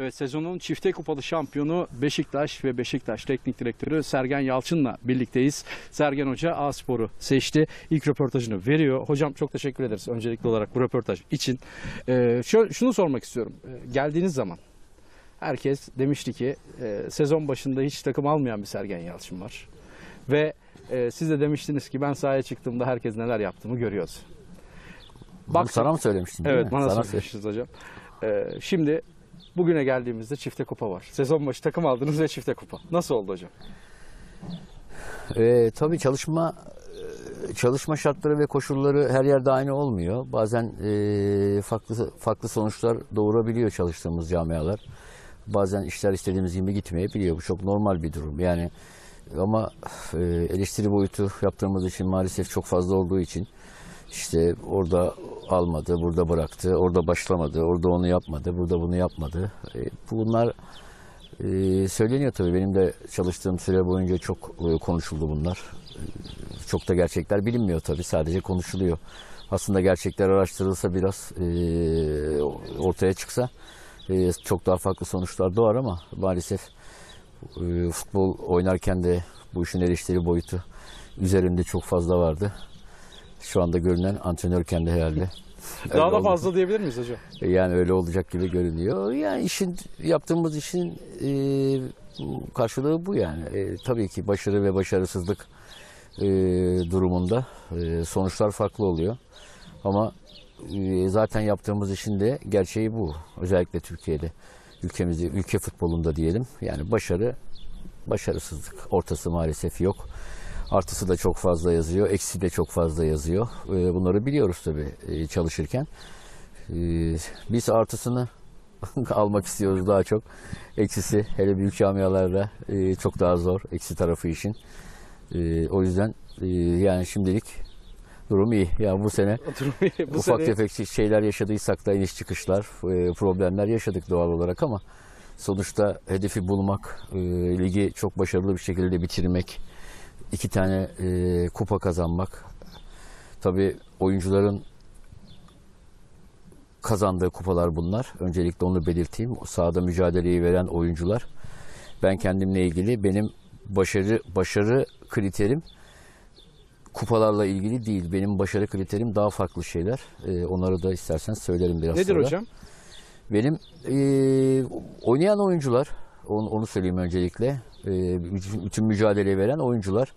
Evet, sezonun çifte kupalı şampiyonu Beşiktaş ve Beşiktaş Teknik Direktörü Sergen Yalçın'la birlikteyiz. Sergen Hoca A-Spor'u seçti. İlk röportajını veriyor. Hocam çok teşekkür ederiz öncelikli olarak bu röportaj için. Ee, şunu sormak istiyorum. Ee, geldiğiniz zaman herkes demişti ki e, sezon başında hiç takım almayan bir Sergen Yalçın var. Ve e, siz de demiştiniz ki ben sahaya çıktığımda herkes neler yaptığımı görüyoruz. Bak sana mı söylemiştin? Evet bana sana söylemiştiniz hocam. Ee, şimdi Bugüne geldiğimizde çifte kupa var. Sezon başı takım aldınız ve çifte kupa. Nasıl oldu hocam? E, tabii çalışma e, çalışma şartları ve koşulları her yerde aynı olmuyor. Bazen e, farklı farklı sonuçlar doğurabiliyor çalıştığımız camialar. Bazen işler istediğimiz gibi gitmeyebiliyor. Bu çok normal bir durum. Yani ama e, eleştiri boyutu yaptığımız için maalesef çok fazla olduğu için işte orada almadı, burada bıraktı, orada başlamadı, orada onu yapmadı, burada bunu yapmadı. E, bunlar e, söyleniyor tabii. Benim de çalıştığım süre boyunca çok e, konuşuldu bunlar. E, çok da gerçekler bilinmiyor tabii. Sadece konuşuluyor. Aslında gerçekler araştırılsa biraz e, ortaya çıksa çok daha farklı sonuçlar doğar ama maalesef futbol oynarken de bu işin eleştiri boyutu üzerinde çok fazla vardı. Şu anda görünen antrenör kendi herhalde. Daha öyle da fazla oldu. diyebilir miyiz hocam? E, yani öyle olacak gibi görünüyor. Yani işin yaptığımız işin e, karşılığı bu yani. E, tabii ki başarı ve başarısızlık e, durumunda e, sonuçlar farklı oluyor. Ama e, zaten yaptığımız işin de gerçeği bu. Özellikle Türkiye'de ülkemizde ülke futbolunda diyelim. Yani başarı başarısızlık ortası maalesef yok. Artısı da çok fazla yazıyor, eksi de çok fazla yazıyor. Ee, bunları biliyoruz tabii e, çalışırken. Ee, biz artısını almak istiyoruz daha çok. Eksisi hele büyük camialarda e, çok daha zor eksi tarafı için. Ee, o yüzden e, yani şimdilik durum iyi. Yani bu sene bu ufak sene... tefek şeyler yaşadıysak da iniş çıkışlar, problemler yaşadık doğal olarak ama sonuçta hedefi bulmak, ligi çok başarılı bir şekilde bitirmek, iki tane e, kupa kazanmak. Tabii oyuncuların kazandığı kupalar bunlar. Öncelikle onu belirteyim. Sahada mücadeleyi veren oyuncular. Ben kendimle ilgili benim başarı başarı kriterim kupalarla ilgili değil. Benim başarı kriterim daha farklı şeyler. E, onları da istersen söylerim biraz Nedir sonra. hocam? Benim e, oynayan oyuncular, onu, onu söyleyeyim öncelikle. Ee, bütün mücadeleyi veren oyuncular,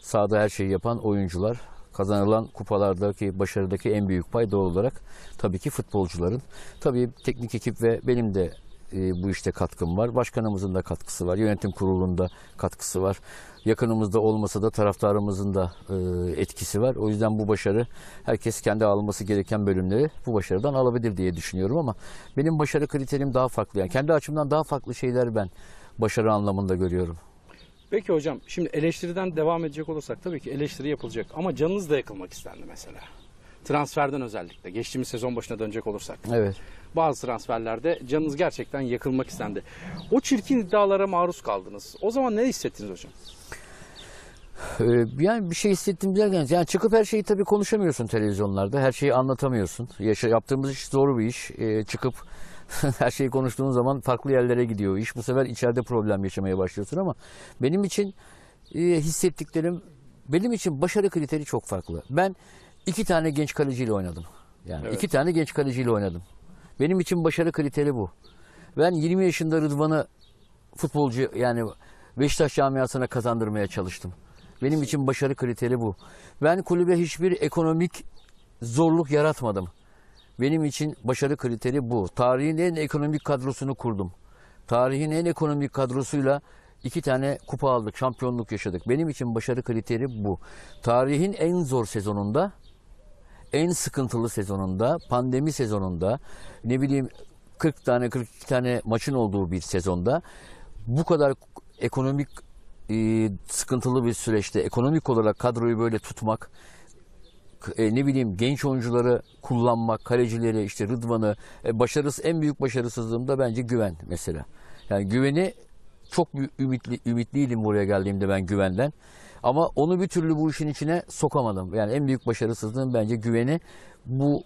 sahada her şeyi yapan oyuncular, kazanılan kupalardaki başarıdaki en büyük pay doğal olarak tabii ki futbolcuların. Tabii teknik ekip ve benim de e, bu işte katkım var. Başkanımızın da katkısı var. Yönetim kurulunda katkısı var. Yakınımızda olmasa da taraftarımızın da e, etkisi var. O yüzden bu başarı herkes kendi alması gereken bölümleri bu başarıdan alabilir diye düşünüyorum ama benim başarı kriterim daha farklı. Yani kendi açımdan daha farklı şeyler ben başarı anlamında görüyorum. Peki hocam şimdi eleştiriden devam edecek olursak tabii ki eleştiri yapılacak ama canınız da yakılmak istendi mesela. Transferden özellikle geçtiğimiz sezon başına dönecek olursak. Evet. Bazı transferlerde canınız gerçekten yakılmak istendi. O çirkin iddialara maruz kaldınız. O zaman ne hissettiniz hocam? Ee, yani bir şey hissettim derken yani çıkıp her şeyi tabii konuşamıyorsun televizyonlarda. Her şeyi anlatamıyorsun. yaptığımız iş zor bir iş. Ee, çıkıp her şeyi konuştuğun zaman farklı yerlere gidiyor iş. Bu sefer içeride problem yaşamaya başlıyorsun ama benim için e, hissettiklerim, benim için başarı kriteri çok farklı. Ben iki tane genç kaleciyle oynadım. Yani evet. iki tane genç kaleciyle oynadım. Benim için başarı kriteri bu. Ben 20 yaşında Rıdvan'ı futbolcu yani Beşiktaş camiasına kazandırmaya çalıştım. Benim için başarı kriteri bu. Ben kulübe hiçbir ekonomik zorluk yaratmadım. Benim için başarı kriteri bu. Tarihin en ekonomik kadrosunu kurdum. Tarihin en ekonomik kadrosuyla iki tane kupa aldık, şampiyonluk yaşadık. Benim için başarı kriteri bu. Tarihin en zor sezonunda, en sıkıntılı sezonunda, pandemi sezonunda, ne bileyim 40 tane 42 tane maçın olduğu bir sezonda bu kadar ekonomik e, sıkıntılı bir süreçte ekonomik olarak kadroyu böyle tutmak e, ne bileyim genç oyuncuları kullanmak, kalecileri işte Rıdvan'ı e, başarısı en büyük başarısızlığım da bence güven mesela. Yani güveni çok ümitli ümitliydim buraya geldiğimde ben güvenden. Ama onu bir türlü bu işin içine sokamadım. Yani en büyük başarısızlığım bence güveni bu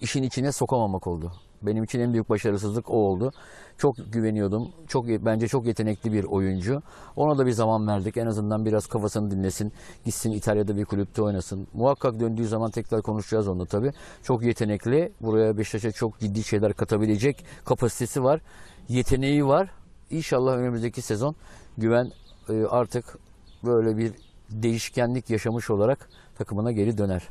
işin içine sokamamak oldu. Benim için en büyük başarısızlık o oldu. Çok güveniyordum. Çok bence çok yetenekli bir oyuncu. Ona da bir zaman verdik. En azından biraz kafasını dinlesin. Gitsin İtalya'da bir kulüpte oynasın. Muhakkak döndüğü zaman tekrar konuşacağız onu tabii. Çok yetenekli. Buraya Beşiktaş'a çok ciddi şeyler katabilecek kapasitesi var. Yeteneği var. İnşallah önümüzdeki sezon Güven e, artık böyle bir değişkenlik yaşamış olarak takımına geri döner.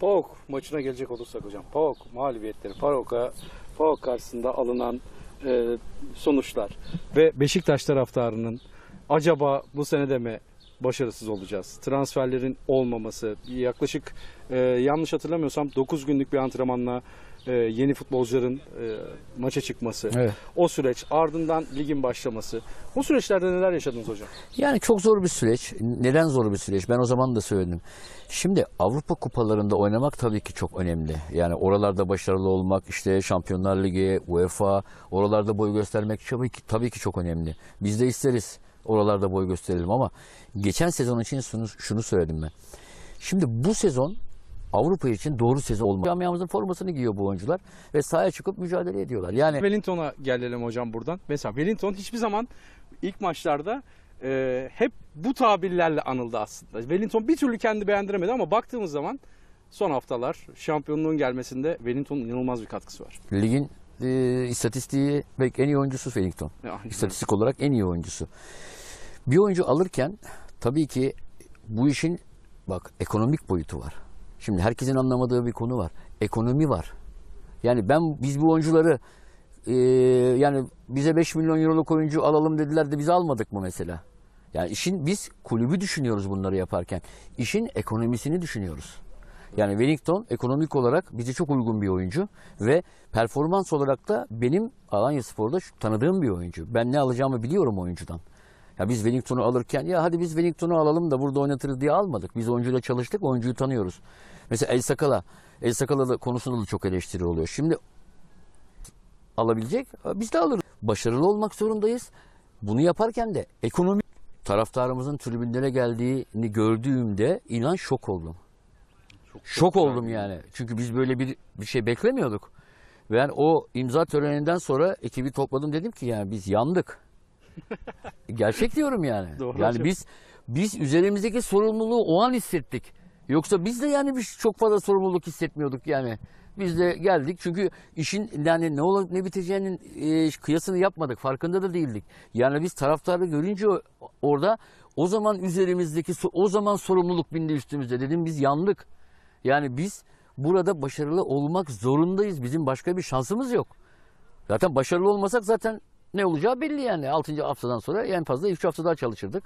PAOK maçına gelecek olursak hocam. PAOK mağlubiyetleri. PAOK'a FAO karşısında alınan e, sonuçlar. Ve Beşiktaş taraftarının acaba bu sene de mi başarısız olacağız. Transferlerin olmaması, yaklaşık e, yanlış hatırlamıyorsam 9 günlük bir antrenmanla e, yeni futbolcuların e, maça çıkması, evet. o süreç ardından ligin başlaması. Bu süreçlerde neler yaşadınız hocam? Yani çok zor bir süreç. Neden zor bir süreç? Ben o zaman da söyledim. Şimdi Avrupa kupalarında oynamak tabii ki çok önemli. Yani oralarda başarılı olmak, işte Şampiyonlar Ligi, UEFA, oralarda boy göstermek tabii ki, tabii ki çok önemli. Biz de isteriz oralarda boy gösterelim ama geçen sezon için şunu, şunu söyledim ben. Şimdi bu sezon Avrupa için doğru sezon olmalı. Camiamızın formasını giyiyor bu oyuncular ve sahaya çıkıp mücadele ediyorlar. Yani Wellington'a gelelim hocam buradan. Mesela Wellington hiçbir zaman ilk maçlarda e, hep bu tabirlerle anıldı aslında. Wellington bir türlü kendi beğendiremedi ama baktığımız zaman son haftalar şampiyonluğun gelmesinde Wellington'un inanılmaz bir katkısı var. Ligin e, istatistiği belki en iyi oyuncusu Wellington. Ya, İstatistik evet. olarak en iyi oyuncusu. Bir oyuncu alırken tabii ki bu işin bak ekonomik boyutu var. Şimdi herkesin anlamadığı bir konu var. Ekonomi var. Yani ben biz bu oyuncuları e, yani bize 5 milyon euroluk oyuncu alalım dediler de biz almadık mı mesela? Yani işin biz kulübü düşünüyoruz bunları yaparken. İşin ekonomisini düşünüyoruz. Yani Wellington ekonomik olarak bize çok uygun bir oyuncu ve performans olarak da benim Alanya Spor'da tanıdığım bir oyuncu. Ben ne alacağımı biliyorum oyuncudan. Ya biz Wellington'u alırken ya hadi biz Wellington'u alalım da burada oynatırız diye almadık. Biz oyuncuyla çalıştık, oyuncuyu tanıyoruz. Mesela El Sakala, El Sakala da konusunda da çok eleştiri oluyor. Şimdi alabilecek biz de alırız. Başarılı olmak zorundayız. Bunu yaparken de ekonomi taraftarımızın tribünlere geldiğini gördüğümde inan şok oldum. Çok şok oldum yani. yani. Çünkü biz böyle bir, bir şey beklemiyorduk. Ben yani o imza töreninden sonra ekibi topladım dedim ki yani biz yandık. Gerçek diyorum yani. Doğru yani hocam. biz biz üzerimizdeki sorumluluğu o an hissettik. Yoksa biz de yani bir çok fazla sorumluluk hissetmiyorduk yani. Biz de geldik çünkü işin yani ne olup ne biteceğinin e, kıyasını yapmadık. Farkında da değildik. Yani biz taraftarı görünce orada o zaman üzerimizdeki o zaman sorumluluk bindi üstümüzde. Dedim biz yandık. Yani biz burada başarılı olmak zorundayız. Bizim başka bir şansımız yok. Zaten başarılı olmasak zaten ne olacağı belli yani. 6. haftadan sonra en fazla 3 hafta daha çalışırdık.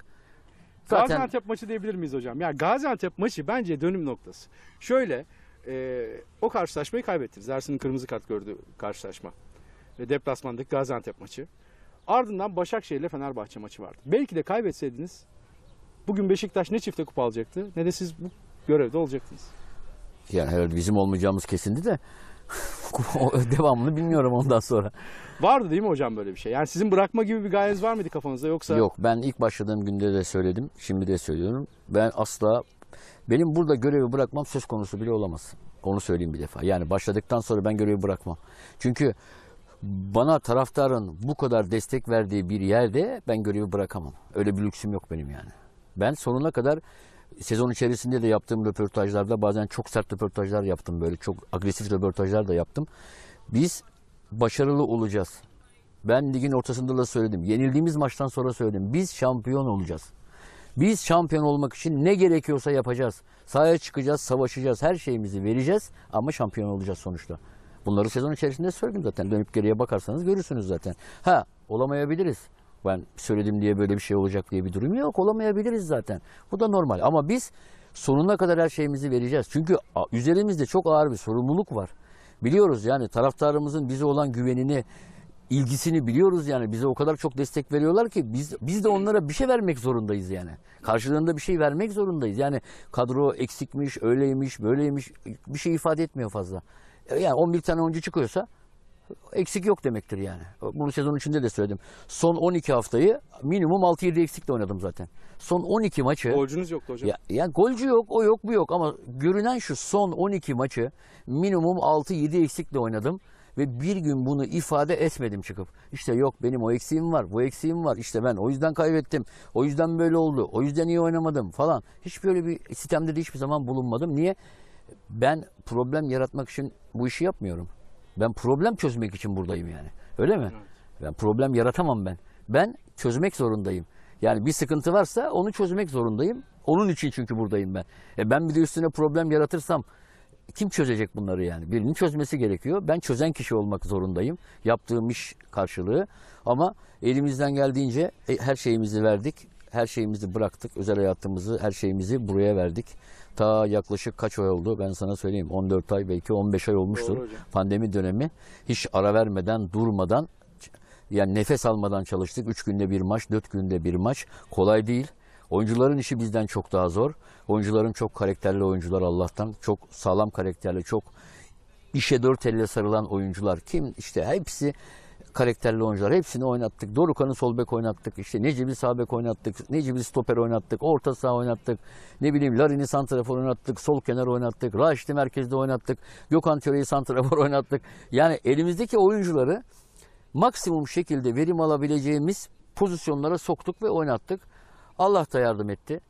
Zaten... Gaziantep maçı diyebilir miyiz hocam? Ya Gaziantep maçı bence dönüm noktası. Şöyle e, o karşılaşmayı kaybettiniz. Ersin'in kırmızı kart gördü karşılaşma. E, deplasmandaki Gaziantep maçı. Ardından Başakşehir ile Fenerbahçe maçı vardı. Belki de kaybetseydiniz bugün Beşiktaş ne çifte kupa alacaktı ne de siz bu görevde olacaktınız. Yani herhalde bizim olmayacağımız kesindi de Devamını bilmiyorum ondan sonra. Vardı değil mi hocam böyle bir şey? Yani sizin bırakma gibi bir gayeniz var mıydı kafanızda yoksa? Yok ben ilk başladığım günde de söyledim. Şimdi de söylüyorum. Ben asla benim burada görevi bırakmam söz konusu bile olamaz. Onu söyleyeyim bir defa. Yani başladıktan sonra ben görevi bırakmam. Çünkü bana taraftarın bu kadar destek verdiği bir yerde ben görevi bırakamam. Öyle bir lüksüm yok benim yani. Ben sonuna kadar sezon içerisinde de yaptığım röportajlarda bazen çok sert röportajlar yaptım böyle çok agresif röportajlar da yaptım. Biz başarılı olacağız. Ben ligin ortasında da söyledim. Yenildiğimiz maçtan sonra söyledim. Biz şampiyon olacağız. Biz şampiyon olmak için ne gerekiyorsa yapacağız. Sahaya çıkacağız, savaşacağız, her şeyimizi vereceğiz ama şampiyon olacağız sonuçta. Bunları sezon içerisinde söyledim zaten. Dönüp geriye bakarsanız görürsünüz zaten. Ha olamayabiliriz ben söyledim diye böyle bir şey olacak diye bir durum yok. Olamayabiliriz zaten. Bu da normal. Ama biz sonuna kadar her şeyimizi vereceğiz. Çünkü üzerimizde çok ağır bir sorumluluk var. Biliyoruz yani taraftarımızın bize olan güvenini, ilgisini biliyoruz yani. Bize o kadar çok destek veriyorlar ki biz biz de onlara bir şey vermek zorundayız yani. Karşılığında bir şey vermek zorundayız. Yani kadro eksikmiş, öyleymiş, böyleymiş bir şey ifade etmiyor fazla. E, yani 11 tane oyuncu çıkıyorsa eksik yok demektir yani. Bunu sezon içinde de söyledim. Son 12 haftayı minimum 6-7 eksikle oynadım zaten. Son 12 maçı... Golcünüz yok hocam. Ya, ya golcü yok, o yok, bu yok ama görünen şu son 12 maçı minimum 6-7 eksikle oynadım. Ve bir gün bunu ifade etmedim çıkıp. İşte yok benim o eksiğim var, bu eksiğim var. İşte ben o yüzden kaybettim, o yüzden böyle oldu, o yüzden iyi oynamadım falan. Hiç böyle bir sistemde de hiçbir zaman bulunmadım. Niye? Ben problem yaratmak için bu işi yapmıyorum. Ben problem çözmek için buradayım yani. Öyle mi? Ben problem yaratamam ben. Ben çözmek zorundayım. Yani bir sıkıntı varsa onu çözmek zorundayım. Onun için çünkü buradayım ben. E ben bir de üstüne problem yaratırsam kim çözecek bunları yani? Birinin çözmesi gerekiyor. Ben çözen kişi olmak zorundayım. Yaptığım iş karşılığı. Ama elimizden geldiğince e, her şeyimizi verdik. Her şeyimizi bıraktık. Özel hayatımızı, her şeyimizi buraya verdik. Ta yaklaşık kaç ay oldu ben sana söyleyeyim 14 ay belki 15 ay olmuştur pandemi dönemi. Hiç ara vermeden durmadan yani nefes almadan çalıştık. 3 günde bir maç, 4 günde bir maç. Kolay değil. Oyuncuların işi bizden çok daha zor. Oyuncuların çok karakterli oyuncular Allah'tan. Çok sağlam karakterli, çok işe dört elle sarılan oyuncular. Kim işte hepsi karakterli oyuncular. Hepsini oynattık. Dorukhanı sol bek oynattık. İşte Necip'i sağ bek oynattık. Necip'i stoper oynattık. Orta saha oynattık. Ne bileyim Larin'i santrafor oynattık. Sol kenar oynattık. Raşit'i merkezde oynattık. Gökhan Töre'yi santrafor oynattık. Yani elimizdeki oyuncuları maksimum şekilde verim alabileceğimiz pozisyonlara soktuk ve oynattık. Allah da yardım etti.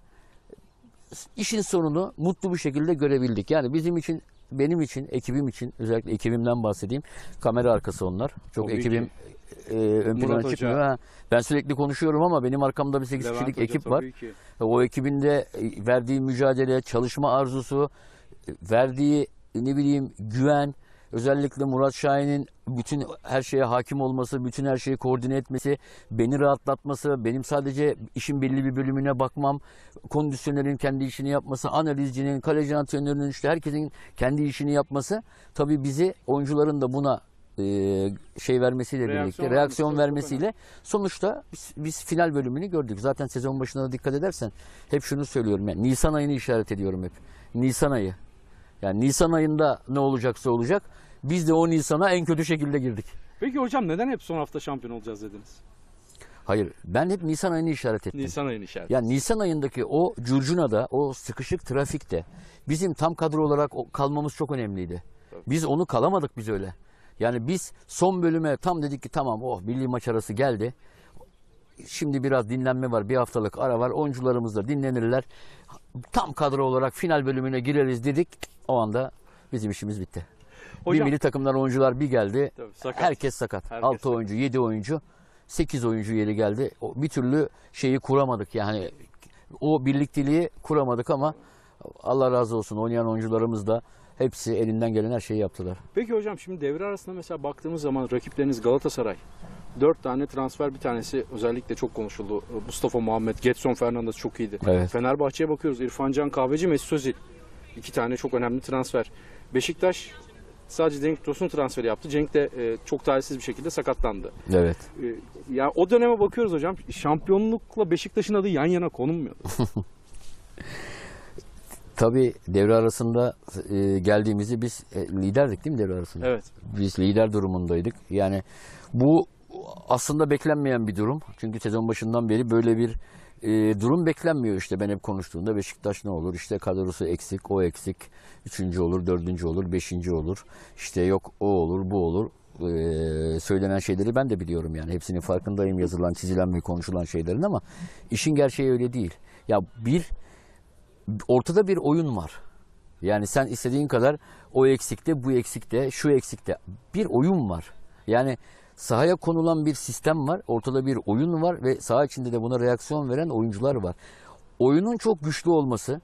İşin sonunu mutlu bir şekilde görebildik. Yani bizim için benim için, ekibim için, özellikle ekibimden bahsedeyim. Kamera arkası onlar. Çok Tabii ekibim e, ön plana çıkmıyor. Ha, Ben sürekli konuşuyorum ama benim arkamda bir 8 kişilik ekip var. ki. O ekibin de e, verdiği mücadele, çalışma arzusu, e, verdiği ne bileyim güven, Özellikle Murat Şahin'in bütün her şeye hakim olması, bütün her şeyi koordine etmesi, beni rahatlatması, benim sadece işin belli bir bölümüne bakmam, kondisyonerin kendi işini yapması, analizcinin, kaleci antrenörünün işte herkesin kendi işini yapması tabii bizi oyuncuların da buna e, şey vermesiyle reaksiyon birlikte reaksiyon vermesiyle sonuçta biz, biz final bölümünü gördük. Zaten sezon başında da dikkat edersen hep şunu söylüyorum yani Nisan ayını işaret ediyorum hep. Nisan ayı yani Nisan ayında ne olacaksa olacak. Biz de o Nisan'a en kötü şekilde girdik. Peki hocam neden hep son hafta şampiyon olacağız dediniz? Hayır ben hep Nisan ayını işaret ettim. Nisan ayını işaret Yani Nisan ayındaki o curcunada, o sıkışık trafikte bizim tam kadro olarak kalmamız çok önemliydi. Tabii. Biz onu kalamadık biz öyle. Yani biz son bölüme tam dedik ki tamam oh milli maç arası geldi. Şimdi biraz dinlenme var. Bir haftalık ara var. Oyuncularımız da dinlenirler. Tam kadro olarak final bölümüne gireriz dedik. O anda bizim işimiz bitti. Hocam, bir milli takımdan oyuncular bir geldi. Tabii, sakat. Herkes sakat. Herkes 6 sakat. oyuncu, 7 oyuncu, 8 oyuncu yeri geldi. Bir türlü şeyi kuramadık yani. O birlikteliği kuramadık ama Allah razı olsun oynayan oyuncularımız da hepsi elinden gelen her şeyi yaptılar. Peki hocam şimdi devre arasında mesela baktığımız zaman rakipleriniz Galatasaray, 4 tane transfer bir tanesi özellikle çok konuşuldu. E, Mustafa Muhammed, Getson Fernandes çok iyiydi. Evet. Fenerbahçe'ye bakıyoruz. İrfan Can Kahveci, Mesut Özil. İki tane çok önemli transfer. Beşiktaş sadece Cenk Tosun transferi yaptı. Cenk de e, çok talihsiz bir şekilde sakatlandı. Evet. E, ya yani o döneme bakıyoruz hocam. Şampiyonlukla Beşiktaş'ın adı yan yana konulmuyordu. Tabii devre arasında e, geldiğimizi biz e, liderdik değil mi devre arasında? Evet. Biz lider durumundaydık. Yani bu aslında beklenmeyen bir durum. Çünkü sezon başından beri böyle bir e, durum beklenmiyor işte ben hep konuştuğumda Beşiktaş ne olur işte kadrosu eksik o eksik üçüncü olur dördüncü olur beşinci olur işte yok o olur bu olur e, söylenen şeyleri ben de biliyorum yani hepsinin farkındayım yazılan çizilen ve konuşulan şeylerin ama işin gerçeği öyle değil ya bir ortada bir oyun var yani sen istediğin kadar o eksikte bu eksikte şu eksikte bir oyun var yani sahaya konulan bir sistem var. Ortada bir oyun var ve saha içinde de buna reaksiyon veren oyuncular var. Oyunun çok güçlü olması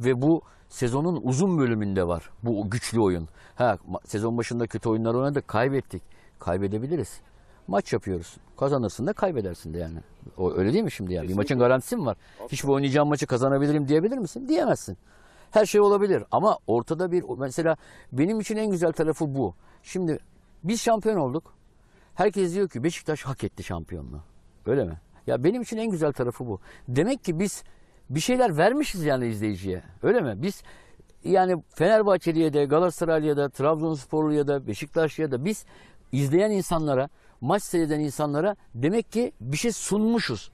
ve bu sezonun uzun bölümünde var bu güçlü oyun. Ha sezon başında kötü oyunlar oynadık, kaybettik. Kaybedebiliriz. Maç yapıyoruz. Kazanırsın da kaybedersin de yani. O öyle değil mi şimdi yani? Kesinlikle. Bir maçın garantisi mi var? Aslında. Hiç bu oynayacağım maçı kazanabilirim diyebilir misin? Diyemezsin. Her şey olabilir ama ortada bir mesela benim için en güzel tarafı bu. Şimdi biz şampiyon olduk. Herkes diyor ki Beşiktaş hak etti şampiyonluğu. Öyle mi? Ya benim için en güzel tarafı bu. Demek ki biz bir şeyler vermişiz yani izleyiciye. Öyle mi? Biz yani Fenerbahçeli'ye de, Galatasaraylı'ya da, Trabzonsporlu'ya da, Beşiktaşlı'ya da biz izleyen insanlara, maç seyreden insanlara demek ki bir şey sunmuşuz.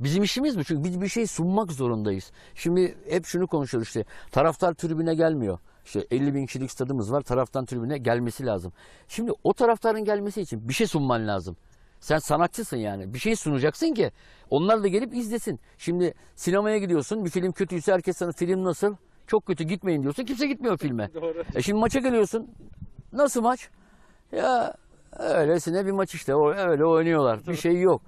Bizim işimiz mi? Çünkü biz bir şey sunmak zorundayız. Şimdi hep şunu konuşuyoruz işte. Taraftar tribüne gelmiyor. İşte 50 bin kişilik stadımız var. Taraftan tribüne gelmesi lazım. Şimdi o taraftarın gelmesi için bir şey sunman lazım. Sen sanatçısın yani. Bir şey sunacaksın ki onlar da gelip izlesin. Şimdi sinemaya gidiyorsun. Bir film kötüyse herkes sana film nasıl? Çok kötü gitmeyin diyorsun. Kimse gitmiyor filme. Doğru. E şimdi maça geliyorsun. Nasıl maç? Ya öylesine bir maç işte. Öyle oynuyorlar. Bir şey yok.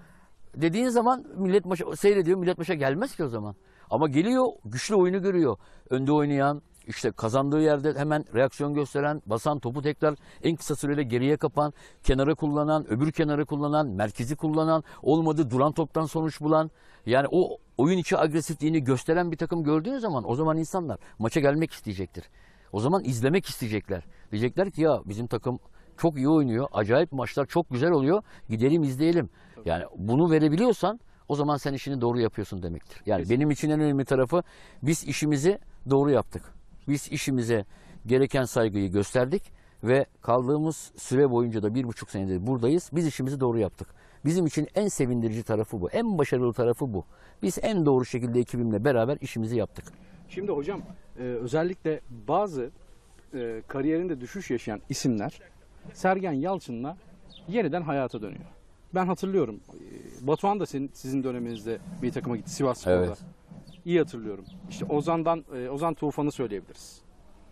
Dediğin zaman millet maça seyrediyor. Millet maça gelmez ki o zaman. Ama geliyor güçlü oyunu görüyor. Önde oynayan, işte kazandığı yerde hemen reaksiyon gösteren, basan topu tekrar en kısa sürede geriye kapan, kenara kullanan, öbür kenara kullanan, merkezi kullanan, olmadı duran toptan sonuç bulan. Yani o oyun içi agresifliğini gösteren bir takım gördüğün zaman o zaman insanlar maça gelmek isteyecektir. O zaman izlemek isteyecekler. Diyecekler ki ya bizim takım çok iyi oynuyor. Acayip maçlar çok güzel oluyor. Gidelim izleyelim. Yani bunu verebiliyorsan o zaman sen işini doğru yapıyorsun demektir. Yani Kesinlikle. benim için en önemli tarafı biz işimizi doğru yaptık. Biz işimize gereken saygıyı gösterdik ve kaldığımız süre boyunca da bir buçuk senedir buradayız. Biz işimizi doğru yaptık. Bizim için en sevindirici tarafı bu. En başarılı tarafı bu. Biz en doğru şekilde ekibimle beraber işimizi yaptık. Şimdi hocam e, özellikle bazı e, kariyerinde düşüş yaşayan isimler Sergen Yalçın'la yeniden hayata dönüyor. Ben hatırlıyorum. E, Batuhan da sizin, sizin döneminizde bir takıma gitti Sivas Spor'da. Evet iyi hatırlıyorum. İşte Ozan'dan e, Ozan Tufan'ı söyleyebiliriz.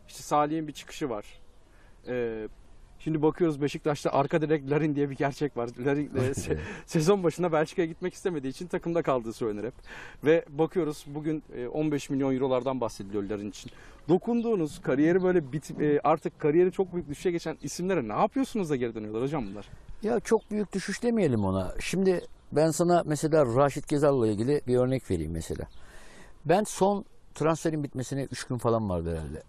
İşte Salih'in bir çıkışı var. E, şimdi bakıyoruz Beşiktaş'ta arka direk Larin diye bir gerçek var. Larin e, se, sezon başında Belçika'ya gitmek istemediği için takımda kaldığı söylenir hep. Ve bakıyoruz bugün e, 15 milyon eurolardan bahsediliyor Larin için. Dokunduğunuz kariyeri böyle bit, e, artık kariyeri çok büyük düşüşe geçen isimlere ne yapıyorsunuz da geri dönüyorlar hocam bunlar? Ya çok büyük düşüş demeyelim ona. Şimdi ben sana mesela Raşit Gezal'la ilgili bir örnek vereyim mesela. Ben son transferin bitmesine 3 gün falan vardı herhalde.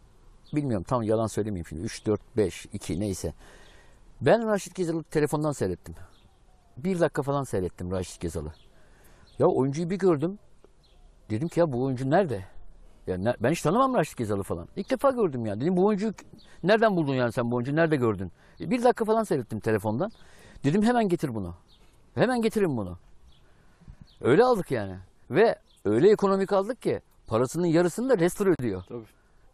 Bilmiyorum tam yalan söylemeyeyim şimdi. 3, 4, 5, 2 neyse. Ben Raşit Gezal'ı telefondan seyrettim. Bir dakika falan seyrettim Raşit Gezal'ı. Ya oyuncuyu bir gördüm. Dedim ki ya bu oyuncu nerede? Ya ne, ben hiç tanımam Raşit Gezal'ı falan. İlk defa gördüm ya. Dedim bu oyuncuyu nereden buldun yani sen bu oyuncuyu nerede gördün? E, bir dakika falan seyrettim telefondan. Dedim hemen getir bunu. Hemen getirin bunu. Öyle aldık yani. Ve öyle ekonomik aldık ki parasının yarısını da Leicester ödüyor. Tabii.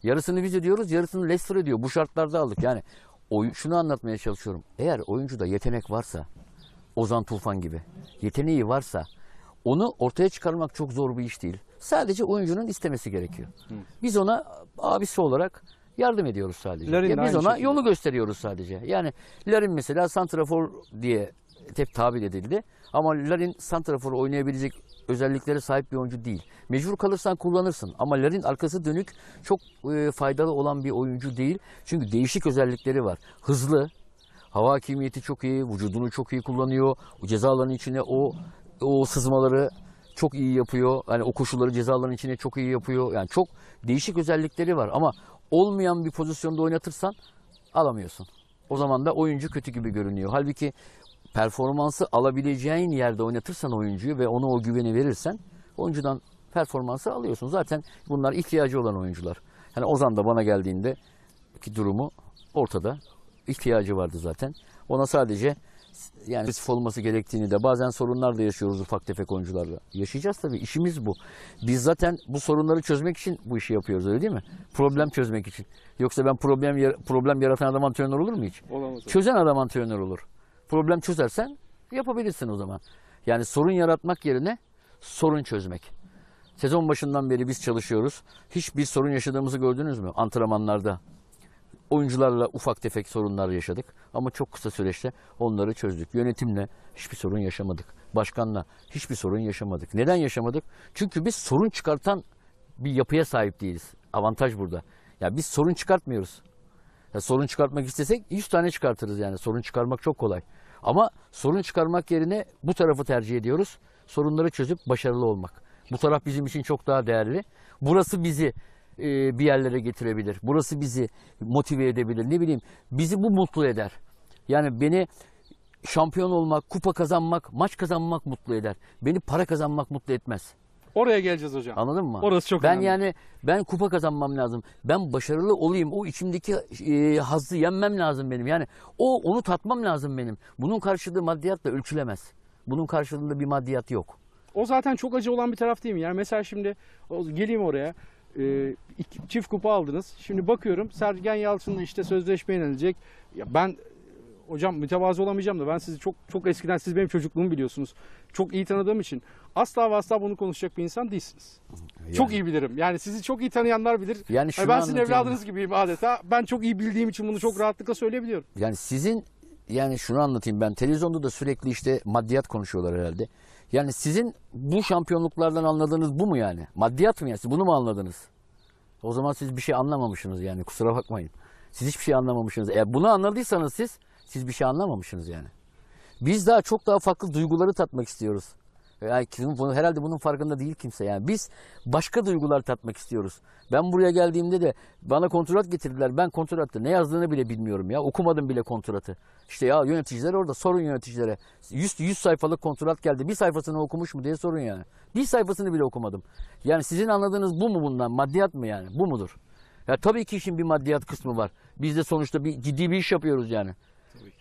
Yarısını biz ödüyoruz, yarısını Leicester ödüyor. Bu şartlarda aldık. Yani oy, şunu anlatmaya çalışıyorum. Eğer oyuncuda yetenek varsa, Ozan Tufan gibi yeteneği varsa onu ortaya çıkarmak çok zor bir iş değil. Sadece oyuncunun istemesi gerekiyor. Biz ona abisi olarak yardım ediyoruz sadece. Larin ya biz ona şekilde. yolu gösteriyoruz sadece. Yani Larin mesela santrafor diye tek tabir edildi. Ama Larin santraforu oynayabilecek özelliklere sahip bir oyuncu değil. Mecbur kalırsan kullanırsın ama Larin arkası dönük çok e, faydalı olan bir oyuncu değil. Çünkü değişik özellikleri var. Hızlı, hava hakimiyeti çok iyi, vücudunu çok iyi kullanıyor. O cezaların içine o o sızmaları çok iyi yapıyor. Yani o koşulları cezaların içine çok iyi yapıyor. Yani çok değişik özellikleri var ama olmayan bir pozisyonda oynatırsan alamıyorsun. O zaman da oyuncu kötü gibi görünüyor. Halbuki performansı alabileceğin yerde oynatırsan oyuncuyu ve ona o güveni verirsen oyuncudan performansı alıyorsun. Zaten bunlar ihtiyacı olan oyuncular. Hani Ozan da bana geldiğinde ki durumu ortada. ihtiyacı vardı zaten. Ona sadece yani risk olması gerektiğini de bazen sorunlar da yaşıyoruz ufak tefek oyuncularla. Yaşayacağız tabii işimiz bu. Biz zaten bu sorunları çözmek için bu işi yapıyoruz öyle değil mi? Problem çözmek için. Yoksa ben problem problem yaratan adam antrenör olur mu hiç? Olamaz. Çözen adam antrenör olur problem çözersen yapabilirsin o zaman. Yani sorun yaratmak yerine sorun çözmek. Sezon başından beri biz çalışıyoruz. Hiçbir sorun yaşadığımızı gördünüz mü antrenmanlarda? Oyuncularla ufak tefek sorunlar yaşadık ama çok kısa süreçte onları çözdük. Yönetimle hiçbir sorun yaşamadık. Başkanla hiçbir sorun yaşamadık. Neden yaşamadık? Çünkü biz sorun çıkartan bir yapıya sahip değiliz. Avantaj burada. Ya biz sorun çıkartmıyoruz. Ya sorun çıkartmak istesek 100 tane çıkartırız yani. Sorun çıkarmak çok kolay. Ama sorun çıkarmak yerine bu tarafı tercih ediyoruz. Sorunları çözüp başarılı olmak. Bu taraf bizim için çok daha değerli. Burası bizi e, bir yerlere getirebilir. Burası bizi motive edebilir. Ne bileyim bizi bu mutlu eder. Yani beni şampiyon olmak, kupa kazanmak, maç kazanmak mutlu eder. Beni para kazanmak mutlu etmez. Oraya geleceğiz hocam. Anladın mı? Orası çok ben önemli. Ben yani ben kupa kazanmam lazım. Ben başarılı olayım. O içimdeki e, hazzı yenmem lazım benim. Yani o onu tatmam lazım benim. Bunun karşılığı maddiyatla ölçülemez. Bunun karşılığında bir maddiyat yok. O zaten çok acı olan bir taraf değil mi? Yani mesela şimdi geleyim oraya. E, iki, çift kupa aldınız. Şimdi bakıyorum Sergen Yalçın'la işte sözleşme yenilecek. Ya ben hocam mütevazı olamayacağım da ben sizi çok çok eskiden siz benim çocukluğumu biliyorsunuz. Çok iyi tanıdığım için asla ve asla bunu konuşacak bir insan değilsiniz. Yani. Çok iyi bilirim. Yani sizi çok iyi tanıyanlar bilir. Yani ben sizin evladınız gibiyim adeta. Ben çok iyi bildiğim için bunu çok rahatlıkla söyleyebiliyorum. Yani sizin yani şunu anlatayım ben televizyonda da sürekli işte maddiyat konuşuyorlar herhalde. Yani sizin bu şampiyonluklardan anladığınız bu mu yani? Maddiyat mı yani? Siz bunu mu anladınız? O zaman siz bir şey anlamamışsınız yani kusura bakmayın. Siz hiçbir şey anlamamışsınız. Eğer bunu anladıysanız siz, siz bir şey anlamamışsınız yani. Biz daha çok daha farklı duyguları tatmak istiyoruz. Yani bunu, herhalde bunun farkında değil kimse. Yani biz başka duygular tatmak istiyoruz. Ben buraya geldiğimde de bana kontrat getirdiler. Ben kontratta ne yazdığını bile bilmiyorum ya. Okumadım bile kontratı. İşte ya yöneticiler orada sorun yöneticilere. 100, 100 sayfalık kontrat geldi. Bir sayfasını okumuş mu diye sorun yani. Bir sayfasını bile okumadım. Yani sizin anladığınız bu mu bundan? Maddiyat mı yani? Bu mudur? Ya tabii ki işin bir maddiyat kısmı var. Biz de sonuçta bir ciddi bir iş yapıyoruz yani.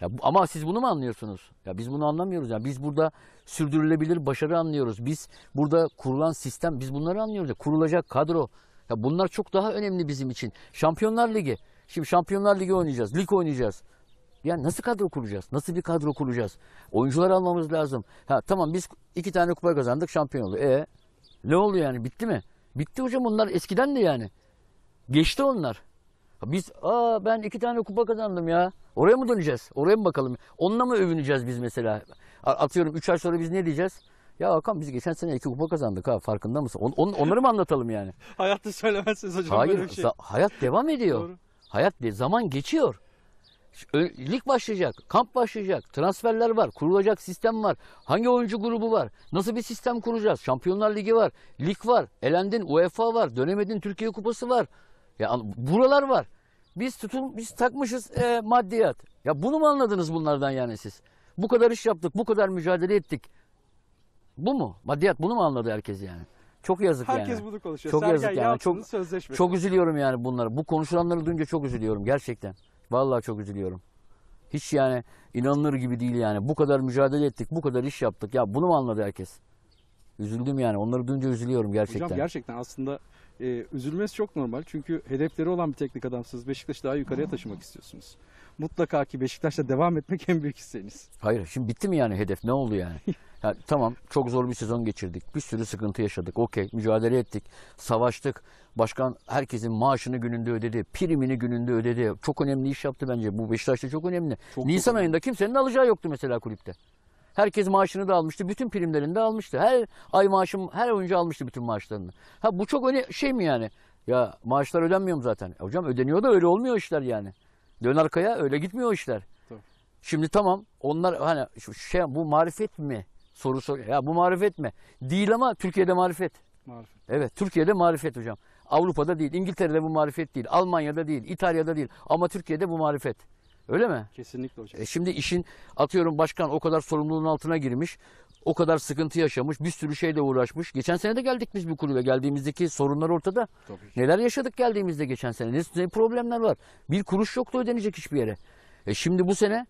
Ya, ama siz bunu mu anlıyorsunuz? Ya biz bunu anlamıyoruz. Yani biz burada sürdürülebilir başarı anlıyoruz. Biz burada kurulan sistem, biz bunları anlıyoruz. Ya, kurulacak kadro. Ya bunlar çok daha önemli bizim için. Şampiyonlar Ligi. Şimdi Şampiyonlar Ligi oynayacağız, lig oynayacağız. Yani nasıl kadro kuracağız? Nasıl bir kadro kuracağız? Oyuncular almamız lazım. Ha tamam biz iki tane kupa kazandık şampiyon oldu. E ne oldu yani bitti mi? Bitti hocam bunlar eskiden de yani. Geçti onlar. Biz aa ben iki tane kupa kazandım ya. Oraya mı döneceğiz? Oraya mı bakalım? Onunla mı övüneceğiz biz mesela? Atıyorum üç ay sonra biz ne diyeceğiz? Ya Hakan biz geçen sene iki kupa kazandık ha farkında mısın? On, on, onları mı anlatalım yani? Hayatta söylemezsiniz hocam Hayır, böyle bir şey. hayat devam ediyor. Doğru. Hayat de, zaman geçiyor. Lig başlayacak, kamp başlayacak, transferler var, kurulacak sistem var. Hangi oyuncu grubu var? Nasıl bir sistem kuracağız? Şampiyonlar Ligi var, lig var, elendin UEFA var, dönemedin Türkiye Kupası var. Ya buralar var. Biz tutun biz takmışız e, maddiyat. Ya bunu mu anladınız bunlardan yani siz? Bu kadar iş yaptık, bu kadar mücadele ettik. Bu mu? Maddiyat bunu mu anladı herkes yani? Çok yazık Herkes yani. Herkes bunu konuşuyor. Çok Sergen yazık yani. Çok, sözleşmesi. çok üzülüyorum yani bunları. Bu konuşulanları duyunca çok üzülüyorum gerçekten. Vallahi çok üzülüyorum. Hiç yani inanılır gibi değil yani. Bu kadar mücadele ettik, bu kadar iş yaptık. Ya bunu mu anladı herkes? Üzüldüm yani. Onları duyunca üzülüyorum gerçekten. Hocam gerçekten aslında e, üzülmesi çok normal. Çünkü hedefleri olan bir teknik adamsınız. Beşiktaş'ı daha yukarıya taşımak istiyorsunuz. Mutlaka ki Beşiktaş'ta devam etmek en büyük isteğiniz. Hayır şimdi bitti mi yani hedef ne oldu yani? yani tamam çok zor bir sezon geçirdik. Bir sürü sıkıntı yaşadık. Okey mücadele ettik. Savaştık. Başkan herkesin maaşını gününde ödedi. Primini gününde ödedi. Çok önemli iş yaptı bence. Bu Beşiktaş'ta çok önemli. Çok Nisan çok önemli. ayında kimsenin alacağı yoktu mesela kulüpte. Herkes maaşını da almıştı. Bütün primlerini de almıştı. Her ay maaşım, her oyuncu almıştı bütün maaşlarını. Ha bu çok öne şey mi yani? Ya maaşlar ödenmiyor mu zaten? E, hocam ödeniyor da öyle olmuyor işler yani. Dön arkaya öyle gitmiyor işler. Tabii. Şimdi tamam onlar hani şey bu marifet mi? Soru sor. Ya bu marifet mi? Değil ama Türkiye'de marifet. Marifet. Evet Türkiye'de marifet hocam. Avrupa'da değil, İngiltere'de bu marifet değil, Almanya'da değil, İtalya'da değil ama Türkiye'de bu marifet. Öyle mi? Kesinlikle hocam. E şimdi işin atıyorum başkan o kadar sorumluluğun altına girmiş. O kadar sıkıntı yaşamış, bir sürü şeyle uğraşmış. Geçen sene de geldik biz bu kulübe. Geldiğimizdeki sorunlar ortada. Tabii Neler yaşadık geldiğimizde geçen sene? Ne, ne problemler var? Bir kuruş yoktu ödenecek hiçbir yere. E şimdi bu sene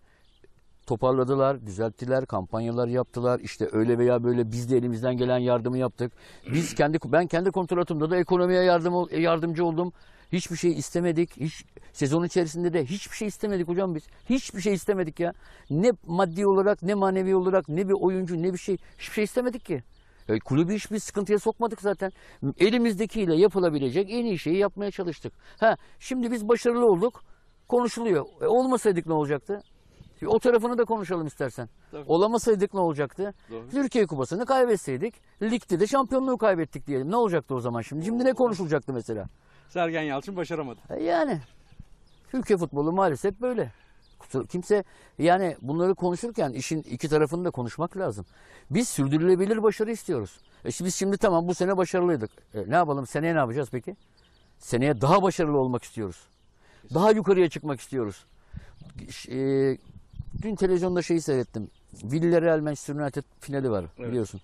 toparladılar, düzelttiler, kampanyalar yaptılar. İşte öyle veya böyle biz de elimizden gelen yardımı yaptık. Biz kendi ben kendi kontratımda da ekonomiye yardım yardımcı oldum. Hiçbir şey istemedik. Hiç, sezon içerisinde de hiçbir şey istemedik hocam biz. Hiçbir şey istemedik ya. Ne maddi olarak ne manevi olarak ne bir oyuncu ne bir şey. Hiçbir şey istemedik ki. E, kulübü hiçbir sıkıntıya sokmadık zaten. Elimizdekiyle yapılabilecek en iyi şeyi yapmaya çalıştık. Ha, şimdi biz başarılı olduk. Konuşuluyor. E, olmasaydık ne olacaktı? E, o tarafını da konuşalım istersen. Tabii. Olamasaydık ne olacaktı? Doğru. Türkiye Kupası'nı kaybetseydik, ligde de şampiyonluğu kaybettik diyelim. Ne olacaktı o zaman şimdi? Şimdi ne konuşulacaktı mesela? Sergen Yalçın başaramadı. E, yani Türkiye futbolu maalesef böyle. Kimse yani bunları konuşurken işin iki tarafını da konuşmak lazım. Biz sürdürülebilir başarı istiyoruz. E şimdi biz şimdi tamam bu sene başarılıydık. E ne yapalım seneye ne yapacağız peki? Seneye daha başarılı olmak istiyoruz. Daha yukarıya çıkmak istiyoruz. E, dün televizyonda şeyi seyrettim. Villarreal Manchester United finali var evet. biliyorsun.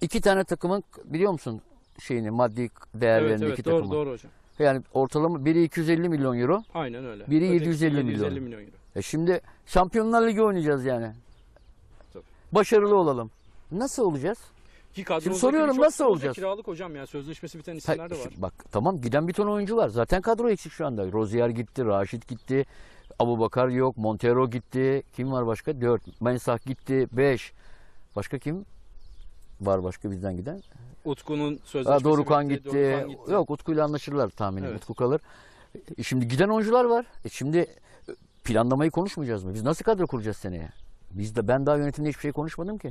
İki tane takımın biliyor musun şeyini maddi değerlerini evet, evet, iki doğru, takımın. Doğru hocam. Yani ortalama biri 250 milyon euro. Aynen öyle. Biri Öteki 750 milyon. milyon euro. E şimdi Şampiyonlar Ligi oynayacağız yani. Tabii. Başarılı olalım. Nasıl olacağız? Şimdi soruyorum nasıl olacağız? Kiralık hocam ya sözleşmesi biten isimler de var. Bak tamam giden bir ton oyuncu var. Zaten kadro eksik şu anda. Rozier gitti, Raşit gitti, Abu Bakar yok, Montero gitti. Kim var başka? Dört. Mensah gitti, beş. Başka kim var başka bizden giden? Utku'nun sözleşmesi. Ha, Dorukan gitti. gitti. Yok Utku'yla anlaşırlar tahminim. Evet. Utku kalır. E, şimdi giden oyuncular var. E, şimdi e, planlamayı konuşmayacağız mı? Biz nasıl kadro kuracağız seneye? Biz de ben daha yönetimle hiçbir şey konuşmadım ki.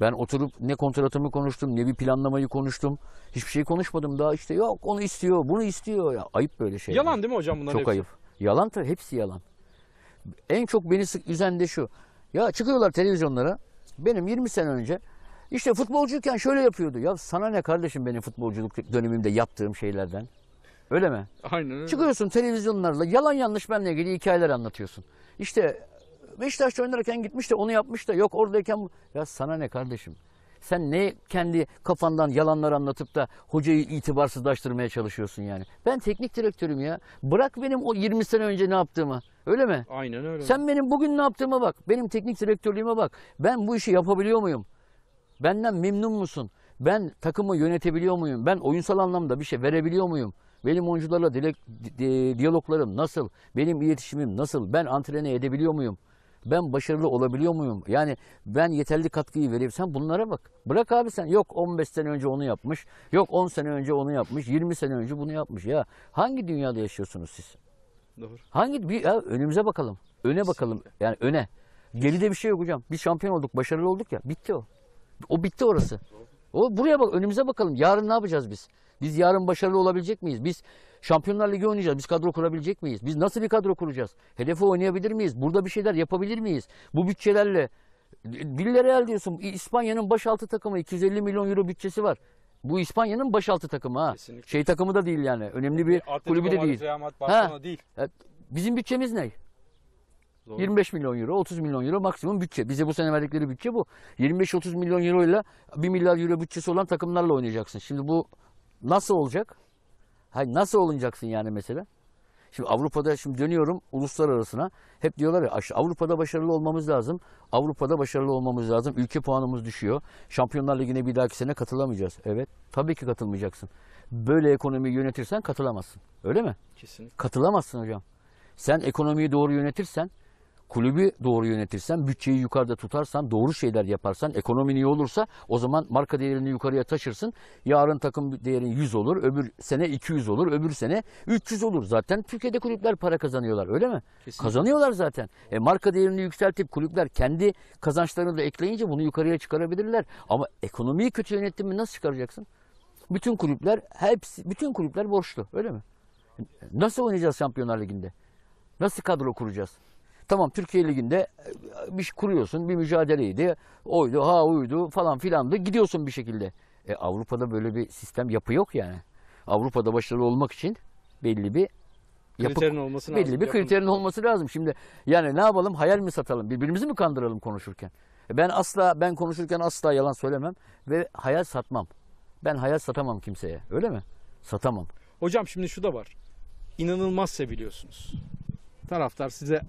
Ben oturup ne kontratımı konuştum, ne bir planlamayı konuştum. Hiçbir şey konuşmadım daha işte yok onu istiyor, bunu istiyor. Ya ayıp böyle şey. Yalan değil mi hocam bunlar Çok hepsi? ayıp. Yalan da hepsi yalan. En çok beni sık üzen de şu. Ya çıkıyorlar televizyonlara. Benim 20 sene önce işte futbolcuyken şöyle yapıyordu. Ya sana ne kardeşim benim futbolculuk dönemimde yaptığım şeylerden? Öyle mi? Aynen öyle. Çıkıyorsun televizyonlarla yalan yanlış benle ilgili hikayeler anlatıyorsun. İşte Beşiktaş'ta oynarken gitmiş de onu yapmış da yok oradayken ya sana ne kardeşim? Sen ne kendi kafandan yalanlar anlatıp da hocayı itibarsızlaştırmaya çalışıyorsun yani? Ben teknik direktörüm ya. Bırak benim o 20 sene önce ne yaptığımı. Öyle mi? Aynen öyle. Sen benim bugün ne yaptığıma bak. Benim teknik direktörlüğüme bak. Ben bu işi yapabiliyor muyum? Benden memnun musun? Ben takımı yönetebiliyor muyum? Ben oyunsal anlamda bir şey verebiliyor muyum? Benim oyuncularla dilek, di, diyaloglarım nasıl? Benim iletişimim nasıl? Ben antrene edebiliyor muyum? Ben başarılı olabiliyor muyum? Yani ben yeterli katkıyı vereyim. Sen bunlara bak. Bırak abi sen. Yok 15 sene önce onu yapmış. Yok 10 sene önce onu yapmış. 20 sene önce bunu yapmış. Ya hangi dünyada yaşıyorsunuz siz? Doğru. Hangi bir ya önümüze bakalım. Öne bakalım. Yani öne. Geride bir şey yok hocam. Biz şampiyon olduk, başarılı olduk ya. Bitti o. O bitti orası. O buraya bak önümüze bakalım. Yarın ne yapacağız biz? Biz yarın başarılı olabilecek miyiz? Biz Şampiyonlar Ligi oynayacağız. Biz kadro kurabilecek miyiz? Biz nasıl bir kadro kuracağız? Hedefe oynayabilir miyiz? Burada bir şeyler yapabilir miyiz? Bu bütçelerle Villarreal diyorsun. İspanya'nın başaltı takımı 250 milyon euro bütçesi var. Bu İspanya'nın başaltı takımı ha. Kesinlikle. Şey takımı da değil yani. Önemli bir e, Atletico kulübü de değil. Real Madrid, Barcelona ha. değil. E, bizim bütçemiz ne? Zor. 25 milyon euro, 30 milyon euro maksimum bütçe. Bize bu sene verdikleri bütçe bu. 25-30 milyon euro ile 1 milyar euro bütçesi olan takımlarla oynayacaksın. Şimdi bu nasıl olacak? Hayır, nasıl olunacaksın yani mesela? Şimdi Avrupa'da şimdi dönüyorum uluslararasına. Hep diyorlar ya Avrupa'da başarılı olmamız lazım. Avrupa'da başarılı olmamız lazım. Ülke puanımız düşüyor. Şampiyonlar Ligi'ne bir dahaki sene katılamayacağız. Evet tabii ki katılmayacaksın. Böyle ekonomiyi yönetirsen katılamazsın. Öyle mi? Kesin. Katılamazsın hocam. Sen ekonomiyi doğru yönetirsen kulübü doğru yönetirsen, bütçeyi yukarıda tutarsan, doğru şeyler yaparsan, ekonomin iyi olursa o zaman marka değerini yukarıya taşırsın. Yarın takım değerin 100 olur, öbür sene 200 olur, öbür sene 300 olur. Zaten Türkiye'de kulüpler para kazanıyorlar öyle mi? Kesinlikle. Kazanıyorlar zaten. E, marka değerini yükseltip kulüpler kendi kazançlarını da ekleyince bunu yukarıya çıkarabilirler. Ama ekonomiyi kötü yönettin mi nasıl çıkaracaksın? Bütün kulüpler hepsi bütün kulüpler borçlu öyle mi? Nasıl oynayacağız Şampiyonlar Ligi'nde? Nasıl kadro kuracağız? Tamam Türkiye Ligi'nde e, bir şey kuruyorsun, bir mücadeleydi. Oydu, ha uydu falan filandı. Gidiyorsun bir şekilde. E, Avrupa'da böyle bir sistem yapı yok yani. Avrupa'da başarılı olmak için belli bir yapı, kriterin olması belli lazım. bir kriterin olması lazım. Şimdi yani ne yapalım? Hayal mi satalım? Birbirimizi mi kandıralım konuşurken? E, ben asla ben konuşurken asla yalan söylemem ve hayal satmam. Ben hayal satamam kimseye. Öyle mi? Satamam. Hocam şimdi şu da var. İnanılmaz seviliyorsunuz. Taraftar size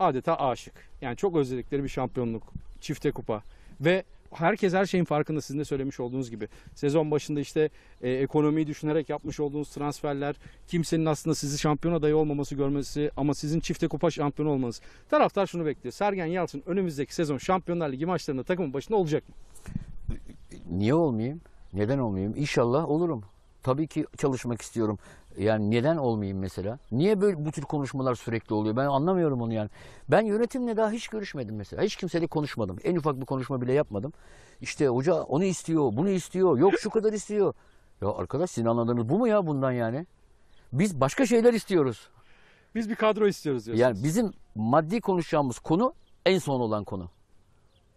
adeta aşık. Yani çok özledikleri bir şampiyonluk, çifte kupa ve herkes her şeyin farkında sizin de söylemiş olduğunuz gibi. Sezon başında işte e, ekonomiyi düşünerek yapmış olduğunuz transferler, kimsenin aslında sizi şampiyon adayı olmaması görmesi ama sizin çifte kupa şampiyon olmanız. Taraftar şunu bekliyor. Sergen Yalçın önümüzdeki sezon Şampiyonlar Ligi maçlarında takımın başında olacak mı? Niye olmayayım? Neden olmayayım? İnşallah olurum. Tabii ki çalışmak istiyorum. Yani neden olmayayım mesela? Niye böyle bu tür konuşmalar sürekli oluyor? Ben anlamıyorum onu yani. Ben yönetimle daha hiç görüşmedim mesela. Hiç kimseyle konuşmadım. En ufak bir konuşma bile yapmadım. İşte hoca onu istiyor, bunu istiyor, yok şu kadar istiyor. Ya arkadaş sizin anladığınız bu mu ya bundan yani? Biz başka şeyler istiyoruz. Biz bir kadro istiyoruz diyorsunuz. Yani bizim maddi konuşacağımız konu en son olan konu.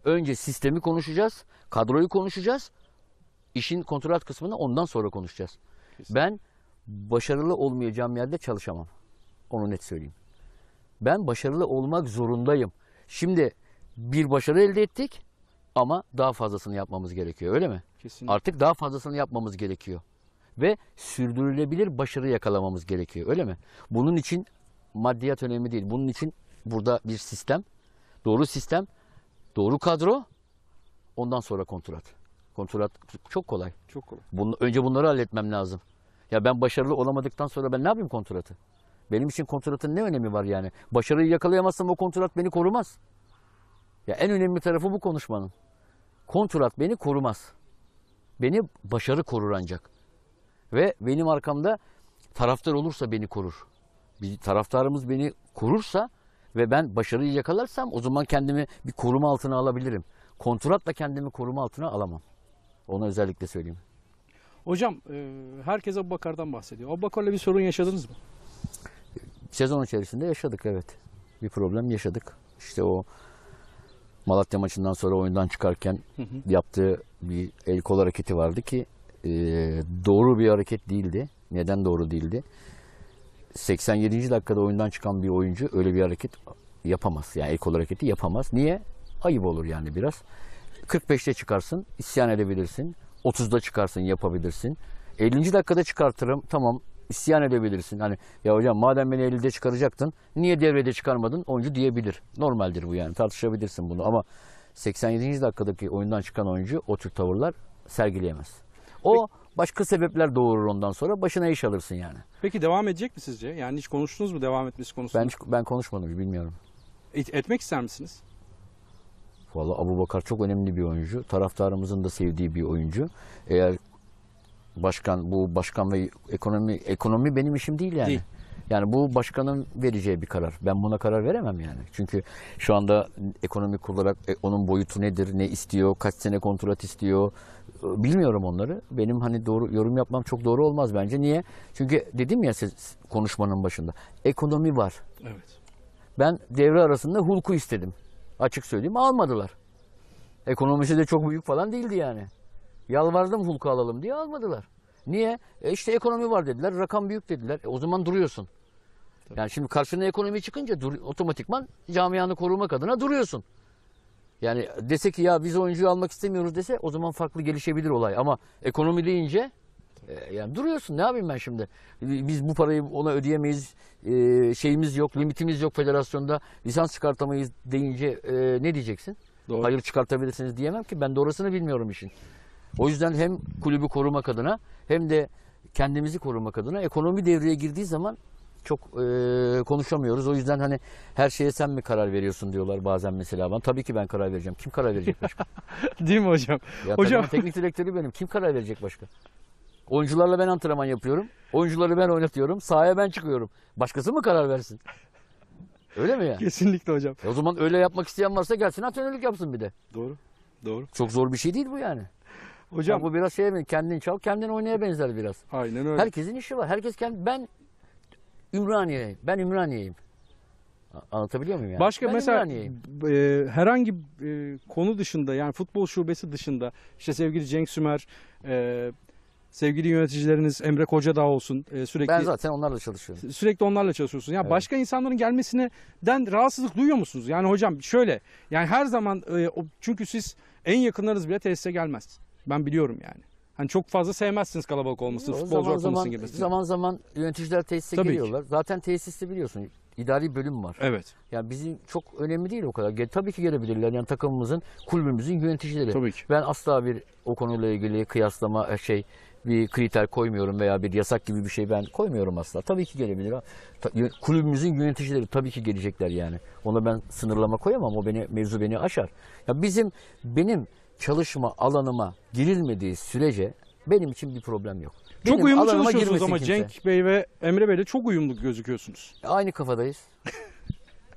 Önce sistemi konuşacağız, kadroyu konuşacağız. İşin kontrat kısmını ondan sonra konuşacağız. Kesinlikle. Ben başarılı olmayacağım yerde çalışamam. Onu net söyleyeyim. Ben başarılı olmak zorundayım. Şimdi bir başarı elde ettik ama daha fazlasını yapmamız gerekiyor öyle mi? Kesinlikle. Artık daha fazlasını yapmamız gerekiyor. Ve sürdürülebilir başarı yakalamamız gerekiyor öyle mi? Bunun için maddiyat önemli değil. Bunun için burada bir sistem, doğru sistem, doğru kadro, ondan sonra kontrat. Kontrat çok kolay. Çok kolay. Bunu, önce bunları halletmem lazım. Ya ben başarılı olamadıktan sonra ben ne yapayım kontratı? Benim için kontratın ne önemi var yani? Başarıyı yakalayamazsam o kontrat beni korumaz. Ya en önemli tarafı bu konuşmanın. Kontrat beni korumaz. Beni başarı korur ancak. Ve benim arkamda taraftar olursa beni korur. Bir taraftarımız beni korursa ve ben başarıyı yakalarsam o zaman kendimi bir koruma altına alabilirim. Kontratla kendimi koruma altına alamam. Onu özellikle söyleyeyim. Hocam e, herkes Abu bahsediyor. Abu bir sorun yaşadınız mı? Sezon içerisinde yaşadık evet. Bir problem yaşadık. İşte o Malatya maçından sonra oyundan çıkarken hı hı. yaptığı bir el kol hareketi vardı ki e, doğru bir hareket değildi. Neden doğru değildi? 87. dakikada oyundan çıkan bir oyuncu öyle bir hareket yapamaz. Yani el kol hareketi yapamaz. Niye? Ayıp olur yani biraz. 45'te çıkarsın, isyan edebilirsin. 30'da çıkarsın yapabilirsin. 50. dakikada çıkartırım tamam isyan edebilirsin. Hani ya hocam madem beni 50'de çıkaracaktın niye devrede çıkarmadın oyuncu diyebilir. Normaldir bu yani tartışabilirsin bunu ama 87. dakikadaki oyundan çıkan oyuncu o tür tavırlar sergileyemez. O başka sebepler doğurur ondan sonra başına iş alırsın yani. Peki devam edecek mi sizce? Yani hiç konuştunuz mu devam etmesi konusunda? Ben ben konuşmadım bilmiyorum. Et, etmek ister misiniz? Valla Abu Bakar çok önemli bir oyuncu. Taraftarımızın da sevdiği bir oyuncu. Eğer başkan bu başkan ve ekonomi ekonomi benim işim değil yani. Değil. Yani bu başkanın vereceği bir karar. Ben buna karar veremem yani. Çünkü şu anda ekonomik olarak e, onun boyutu nedir, ne istiyor, kaç sene kontrat istiyor e, bilmiyorum onları. Benim hani doğru yorum yapmam çok doğru olmaz bence. Niye? Çünkü dedim ya siz konuşmanın başında ekonomi var. Evet. Ben devre arasında Hulk'u istedim. Açık söyleyeyim almadılar. Ekonomisi de çok büyük falan değildi yani. Yalvardım Hulk'u alalım diye almadılar. Niye? E işte ekonomi var dediler, rakam büyük dediler. E o zaman duruyorsun. Tabii. Yani şimdi karşına ekonomi çıkınca dur, otomatikman camianı korumak adına duruyorsun. Yani dese ki ya biz oyuncuyu almak istemiyoruz dese o zaman farklı gelişebilir olay. Ama ekonomi deyince e, yani duruyorsun ne yapayım ben şimdi? Biz bu parayı ona ödeyemeyiz, e, şeyimiz yok, limitimiz yok federasyonda, lisans çıkartamayız deyince e, ne diyeceksin? Doğru. Hayır çıkartabilirsiniz diyemem ki ben de orasını bilmiyorum işin. O yüzden hem kulübü korumak adına hem de kendimizi korumak adına ekonomi devreye girdiği zaman çok e, konuşamıyoruz. O yüzden hani her şeye sen mi karar veriyorsun diyorlar bazen mesela bana. Tabii ki ben karar vereceğim. Kim karar verecek başka? Değil mi hocam? Ya hocam teknik direktörü benim. Kim karar verecek başka? Oyuncularla ben antrenman yapıyorum. Oyuncuları ben oynatıyorum. Sahaya ben çıkıyorum. Başkası mı karar versin? Öyle mi ya? Kesinlikle hocam. E o zaman öyle yapmak isteyen varsa gelsin antrenörlük yapsın bir de. Doğru. Doğru. Çok zor bir şey değil bu yani. Hocam ya bu biraz şeye mi? Kendin çal, kendin oynaya benzer biraz. Aynen öyle. Herkesin işi var. Herkes kendi ben Ümraniye'yim. Ben Ümraniye'yim. Anlatabiliyor muyum yani? Başka ben mesela e, herhangi e, konu dışında yani futbol şubesi dışında işte sevgili Cenk Sümer, e, Sevgili yöneticileriniz Emre Koca Kocadağ olsun e, sürekli. Ben zaten onlarla çalışıyorum. Sürekli onlarla çalışıyorsunuz. Ya evet. başka insanların gelmesinden rahatsızlık duyuyor musunuz? Yani hocam şöyle yani her zaman e, çünkü siz en yakınlarınız bile tesise gelmez. Ben biliyorum yani. Hani çok fazla sevmezsiniz kalabalık olmasını, futbolcu zaman, zaman, gibi. Zaman zaman yöneticiler tesise Tabii geliyorlar. Ki. Zaten tesiste biliyorsun idari bölüm var. Evet. Yani bizim çok önemli değil o kadar. Tabii ki gelebilirler. Yani takımımızın, kulübümüzün yöneticileri. Tabii ki. Ben asla bir o konuyla ilgili kıyaslama e, şey bir kriter koymuyorum veya bir yasak gibi bir şey ben koymuyorum asla. Tabii ki gelebilir. Kulübümüzün yöneticileri tabii ki gelecekler yani. Ona ben sınırlama koyamam. O beni mevzu beni aşar. Ya bizim benim çalışma alanıma girilmediği sürece benim için bir problem yok. Benim çok uyumlu çalışıyorsunuz ama kimse. Cenk Bey ve Emre Bey de çok uyumlu gözüküyorsunuz. E, aynı kafadayız.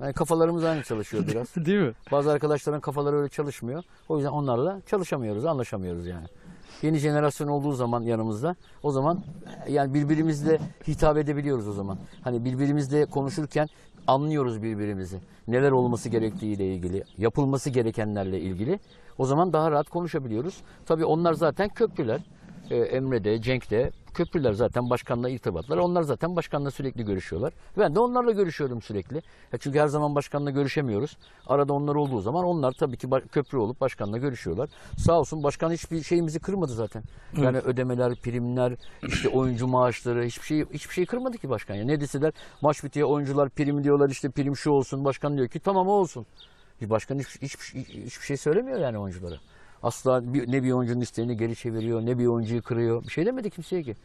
Yani kafalarımız aynı çalışıyor biraz. Değil mi? Bazı arkadaşların kafaları öyle çalışmıyor. O yüzden onlarla çalışamıyoruz, anlaşamıyoruz yani. Yeni jenerasyon olduğu zaman yanımızda o zaman yani birbirimizle hitap edebiliyoruz o zaman. Hani birbirimizle konuşurken anlıyoruz birbirimizi. Neler olması gerektiğiyle ilgili, yapılması gerekenlerle ilgili. O zaman daha rahat konuşabiliyoruz. Tabii onlar zaten köklüler. Ee, Emre'de, Cenk'te köprüler zaten başkanla irtibatlar. Onlar zaten başkanla sürekli görüşüyorlar. Ben de onlarla görüşüyorum sürekli. Ya çünkü her zaman başkanla görüşemiyoruz. Arada onlar olduğu zaman onlar tabii ki köprü olup başkanla görüşüyorlar. Sağ olsun başkan hiçbir şeyimizi kırmadı zaten. Yani evet. ödemeler, primler, işte oyuncu maaşları hiçbir şey hiçbir şey kırmadı ki başkan. Ya ne deseler maç bitiyor oyuncular prim diyorlar işte prim şu olsun. Başkan diyor ki tamam o olsun. Bir başkan hiçbir, hiçbir, şey, hiçbir şey söylemiyor yani oyunculara. Asla bir, ne bir oyuncunun isteğini geri çeviriyor, ne bir oyuncuyu kırıyor. Bir şey demedi kimseye ki.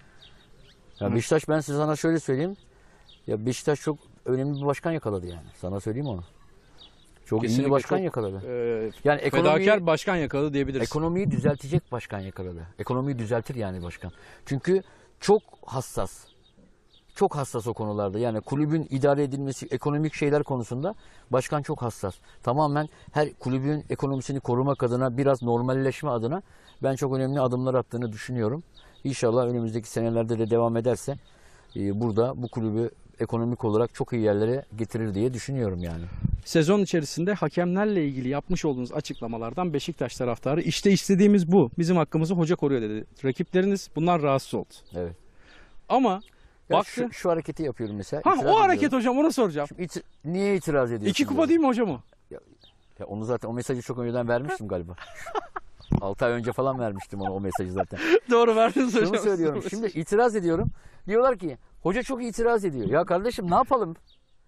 Ya Hı. Beşiktaş ben size sana şöyle söyleyeyim. Ya Beşiktaş çok önemli bir başkan yakaladı yani. Sana söyleyeyim onu. Çok Kesinlikle bir başkan çok, yakaladı. E, yani fedakar başkan yakaladı diyebiliriz. Ekonomiyi düzeltecek başkan yakaladı. Ekonomiyi düzeltir yani başkan. Çünkü çok hassas çok hassas o konularda. Yani kulübün idare edilmesi, ekonomik şeyler konusunda başkan çok hassas. Tamamen her kulübün ekonomisini korumak adına, biraz normalleşme adına ben çok önemli adımlar attığını düşünüyorum. İnşallah önümüzdeki senelerde de devam ederse e, burada bu kulübü ekonomik olarak çok iyi yerlere getirir diye düşünüyorum yani. Sezon içerisinde hakemlerle ilgili yapmış olduğunuz açıklamalardan Beşiktaş taraftarı işte istediğimiz bu. Bizim hakkımızı hoca koruyor dedi. Rakipleriniz bunlar rahatsız oldu. Evet. Ama ya Bak şu, şu hareketi yapıyorum mesela. Ha o hareket ediyorum. hocam onu soracağım. Şimdi niye itiraz ediyorsun? İki kupa diyorum. değil mi hocam o? Ya, ya onu zaten o mesajı çok önceden vermiştim galiba. 6 ay önce falan vermiştim ona o mesajı zaten. Doğru verdiniz hocam. Şunu söylüyorum. Şimdi itiraz ediyorum. Diyorlar ki hoca çok itiraz ediyor. Ya kardeşim ne yapalım?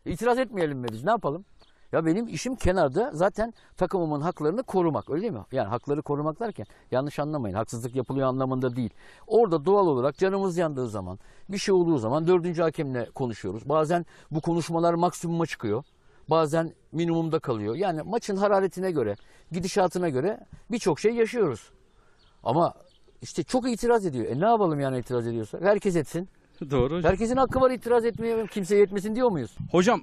İtiraz etmeyelim mi biz? Ne yapalım? Ya benim işim kenarda zaten takımımın haklarını korumak öyle mi? Yani hakları korumak derken yanlış anlamayın haksızlık yapılıyor anlamında değil. Orada doğal olarak canımız yandığı zaman bir şey olduğu zaman dördüncü hakemle konuşuyoruz. Bazen bu konuşmalar maksimuma çıkıyor. Bazen minimumda kalıyor. Yani maçın hararetine göre, gidişatına göre birçok şey yaşıyoruz. Ama işte çok itiraz ediyor. E ne yapalım yani itiraz ediyorsa? Herkes etsin. Doğru hocam. Herkesin hakkı var itiraz etmeye. Kimseye yetmesin diyor muyuz? Hocam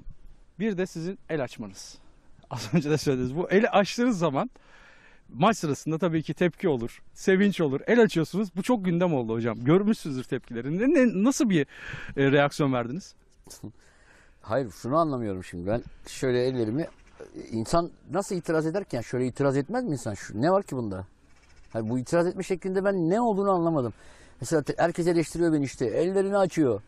bir de sizin el açmanız. Az önce de söylediniz. Bu eli açtığınız zaman maç sırasında tabii ki tepki olur, sevinç olur. El açıyorsunuz. Bu çok gündem oldu hocam. Görmüşsünüzdür tepkilerini. Ne, nasıl bir e, reaksiyon verdiniz? Hayır şunu anlamıyorum şimdi ben şöyle ellerimi e, insan nasıl itiraz ederken şöyle itiraz etmez mi insan? Şu, ne var ki bunda? Yani bu itiraz etme şeklinde ben ne olduğunu anlamadım. Mesela herkes eleştiriyor beni işte ellerini açıyor.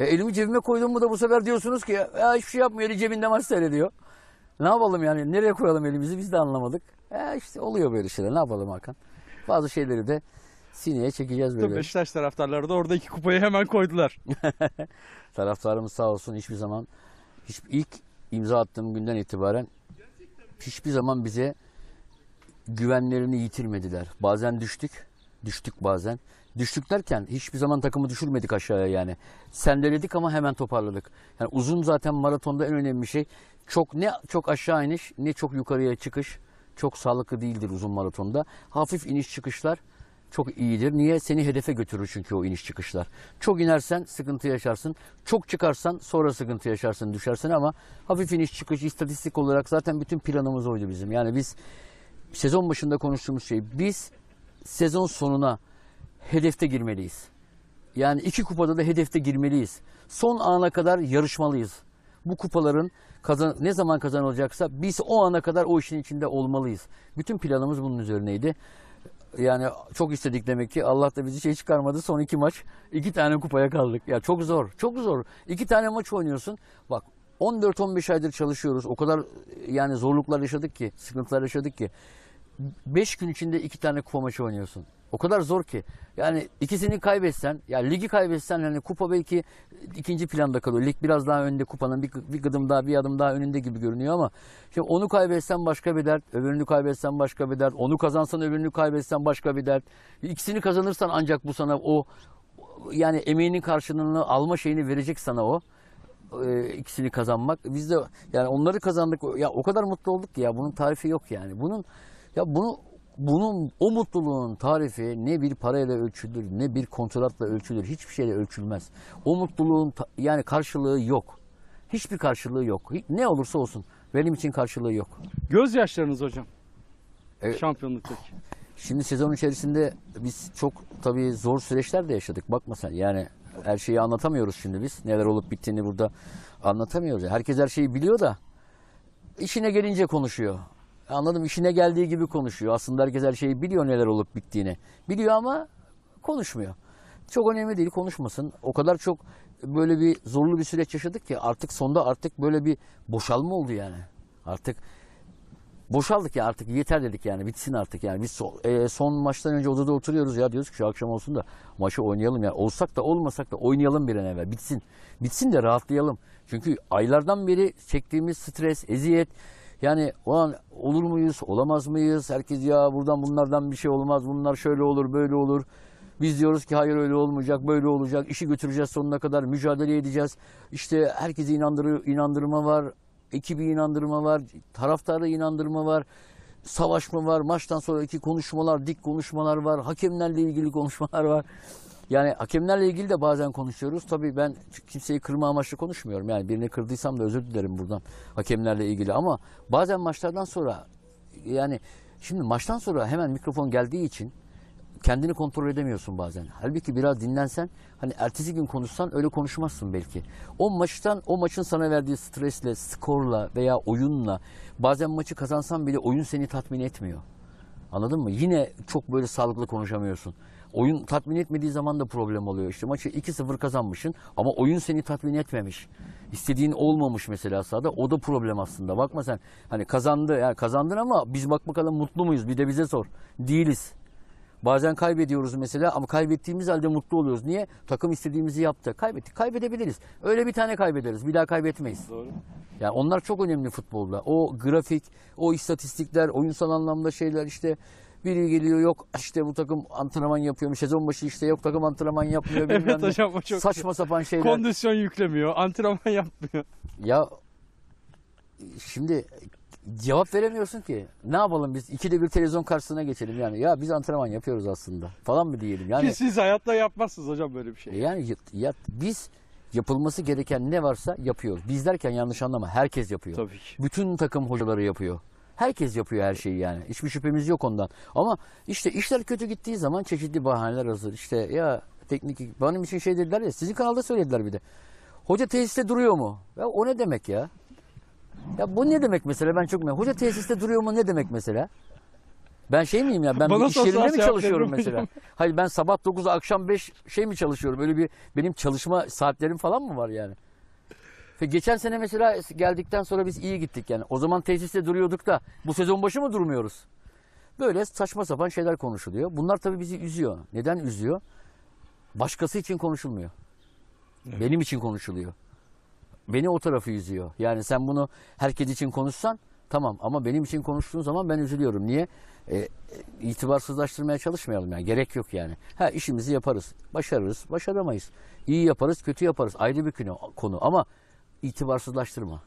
E, elimi cebime koydum mu da bu sefer diyorsunuz ki ya hiçbir şey yapmıyor eli cebinde maç seyrediyor. Ne yapalım yani nereye koyalım elimizi biz de anlamadık. E, işte oluyor böyle şeyler ne yapalım Hakan. Bazı şeyleri de sineye çekeceğiz böyle. Tabii Beşiktaş taraftarları da orada iki kupayı hemen koydular. Taraftarımız sağ olsun hiçbir zaman hiç, ilk imza attığım günden itibaren hiçbir zaman bize güvenlerini yitirmediler. Bazen düştük, düştük bazen. Düştük derken hiçbir zaman takımı düşürmedik aşağıya yani. Sendeledik ama hemen toparladık. Yani uzun zaten maratonda en önemli şey çok ne çok aşağı iniş ne çok yukarıya çıkış çok sağlıklı değildir uzun maratonda. Hafif iniş çıkışlar çok iyidir. Niye? Seni hedefe götürür çünkü o iniş çıkışlar. Çok inersen sıkıntı yaşarsın. Çok çıkarsan sonra sıkıntı yaşarsın, düşersin ama hafif iniş çıkış istatistik olarak zaten bütün planımız oydu bizim. Yani biz sezon başında konuştuğumuz şey biz sezon sonuna hedefte girmeliyiz. Yani iki kupada da hedefte girmeliyiz. Son ana kadar yarışmalıyız. Bu kupaların kazan ne zaman kazanılacaksa biz o ana kadar o işin içinde olmalıyız. Bütün planımız bunun üzerineydi. Yani çok istedik demek ki. Allah da bizi şey çıkarmadı. Son iki maç iki tane kupaya kaldık. Ya çok zor. Çok zor. İki tane maç oynuyorsun. Bak 14-15 aydır çalışıyoruz. O kadar yani zorluklar yaşadık ki, sıkıntılar yaşadık ki. 5 gün içinde iki tane kupa maçı oynuyorsun. O kadar zor ki. Yani ikisini kaybetsen, yani ligi kaybetsen hani kupa belki ikinci planda kalıyor. Lig biraz daha önde kupanın bir, bir gıdım daha bir adım daha önünde gibi görünüyor ama şimdi onu kaybetsen başka bir dert, öbürünü kaybetsen başka bir dert, onu kazansan öbürünü kaybetsen başka bir dert. İkisini kazanırsan ancak bu sana o yani emeğinin karşılığını alma şeyini verecek sana o e, ikisini kazanmak. Biz de yani onları kazandık. Ya o kadar mutlu olduk ki ya bunun tarifi yok yani. Bunun ya bunu bunun o mutluluğun tarifi ne bir parayla ölçülür ne bir kontratla ölçülür. Hiçbir şeyle ölçülmez. O mutluluğun yani karşılığı yok. Hiçbir karşılığı yok. Ne olursa olsun benim için karşılığı yok. Gözyaşlarınız hocam. Evet. Şampiyonluktaki. Şimdi sezon içerisinde biz çok tabii zor süreçler de yaşadık. Bakma sen yani her şeyi anlatamıyoruz şimdi biz. Neler olup bittiğini burada anlatamıyoruz. Herkes her şeyi biliyor da işine gelince konuşuyor. Anladım işine geldiği gibi konuşuyor. Aslında herkes her şeyi biliyor neler olup bittiğini. Biliyor ama konuşmuyor. Çok önemli değil konuşmasın. O kadar çok böyle bir zorlu bir süreç yaşadık ki artık sonda artık böyle bir boşalma oldu yani. Artık boşaldık ya artık yeter dedik yani bitsin artık yani biz son, e, son maçtan önce odada oturuyoruz ya diyoruz ki şu akşam olsun da maçı oynayalım ya olsak da olmasak da oynayalım bir an evvel bitsin bitsin de rahatlayalım çünkü aylardan beri çektiğimiz stres eziyet yani o an olur muyuz, olamaz mıyız? Herkes ya buradan bunlardan bir şey olmaz, bunlar şöyle olur, böyle olur. Biz diyoruz ki hayır öyle olmayacak, böyle olacak, İşi götüreceğiz sonuna kadar, mücadele edeceğiz. İşte herkese inandırı, inandırma var, ekibi inandırma var, taraftarı inandırma var, savaşma var, maçtan sonraki konuşmalar, dik konuşmalar var, hakemlerle ilgili konuşmalar var. Yani hakemlerle ilgili de bazen konuşuyoruz. Tabii ben kimseyi kırma amaçlı konuşmuyorum. Yani birini kırdıysam da özür dilerim buradan hakemlerle ilgili. Ama bazen maçlardan sonra yani şimdi maçtan sonra hemen mikrofon geldiği için kendini kontrol edemiyorsun bazen. Halbuki biraz dinlensen hani ertesi gün konuşsan öyle konuşmazsın belki. O maçtan o maçın sana verdiği stresle, skorla veya oyunla bazen maçı kazansan bile oyun seni tatmin etmiyor. Anladın mı? Yine çok böyle sağlıklı konuşamıyorsun. Oyun tatmin etmediği zaman da problem oluyor. İşte maçı 2-0 kazanmışsın ama oyun seni tatmin etmemiş. İstediğin olmamış mesela sahada. O da problem aslında. Bakma sen hani kazandı ya kazandın ama biz bak bakalım mutlu muyuz? Bir de bize sor. Değiliz. Bazen kaybediyoruz mesela ama kaybettiğimiz halde mutlu oluyoruz. Niye? Takım istediğimizi yaptı. Kaybettik. Kaybedebiliriz. Öyle bir tane kaybederiz. Bir daha kaybetmeyiz. Doğru. Yani onlar çok önemli futbolda. O grafik, o istatistikler, oyunsal anlamda şeyler işte biri geliyor yok işte bu takım antrenman yapıyor Sezon başı işte yok takım antrenman yapmıyor. evet hocam o çok. Saçma sapan şeyler. Kondisyon yüklemiyor. Antrenman yapmıyor. Ya şimdi cevap veremiyorsun ki. Ne yapalım biz? İkide bir televizyon karşısına geçelim yani. Ya biz antrenman yapıyoruz aslında falan mı diyelim yani. Ki siz hayatta yapmazsınız hocam böyle bir şey. Yani ya, biz yapılması gereken ne varsa yapıyoruz. Biz derken yanlış anlama herkes yapıyor. Tabii ki. Bütün takım hocaları yapıyor. Herkes yapıyor her şeyi yani. Hiçbir şüphemiz yok ondan. Ama işte işler kötü gittiği zaman çeşitli bahaneler hazır. İşte ya teknik benim için şey dediler ya sizin kanalda söylediler bir de. Hoca tesiste duruyor mu? Ya o ne demek ya? Ya bu ne demek mesela ben çok merak Hoca tesiste duruyor mu ne demek mesela? Ben şey miyim ya ben Bana iş yerinde mi şey çalışıyorum mesela? Hayır ben sabah 9'a akşam 5 şey mi çalışıyorum? Öyle bir benim çalışma saatlerim falan mı var yani? Geçen sene mesela geldikten sonra biz iyi gittik yani. O zaman tesiste duruyorduk da bu sezon başı mı durmuyoruz? Böyle saçma sapan şeyler konuşuluyor. Bunlar tabii bizi üzüyor. Neden üzüyor? Başkası için konuşulmuyor. Evet. Benim için konuşuluyor. Beni o tarafı üzüyor. Yani sen bunu herkes için konuşsan tamam ama benim için konuştuğun zaman ben üzülüyorum. Niye? E, e itibarsızlaştırmaya çalışmayalım yani. Gerek yok yani. Ha işimizi yaparız. Başarırız, başaramayız. İyi yaparız, kötü yaparız. Ayrı bir konu ama itibarsızlaştırma.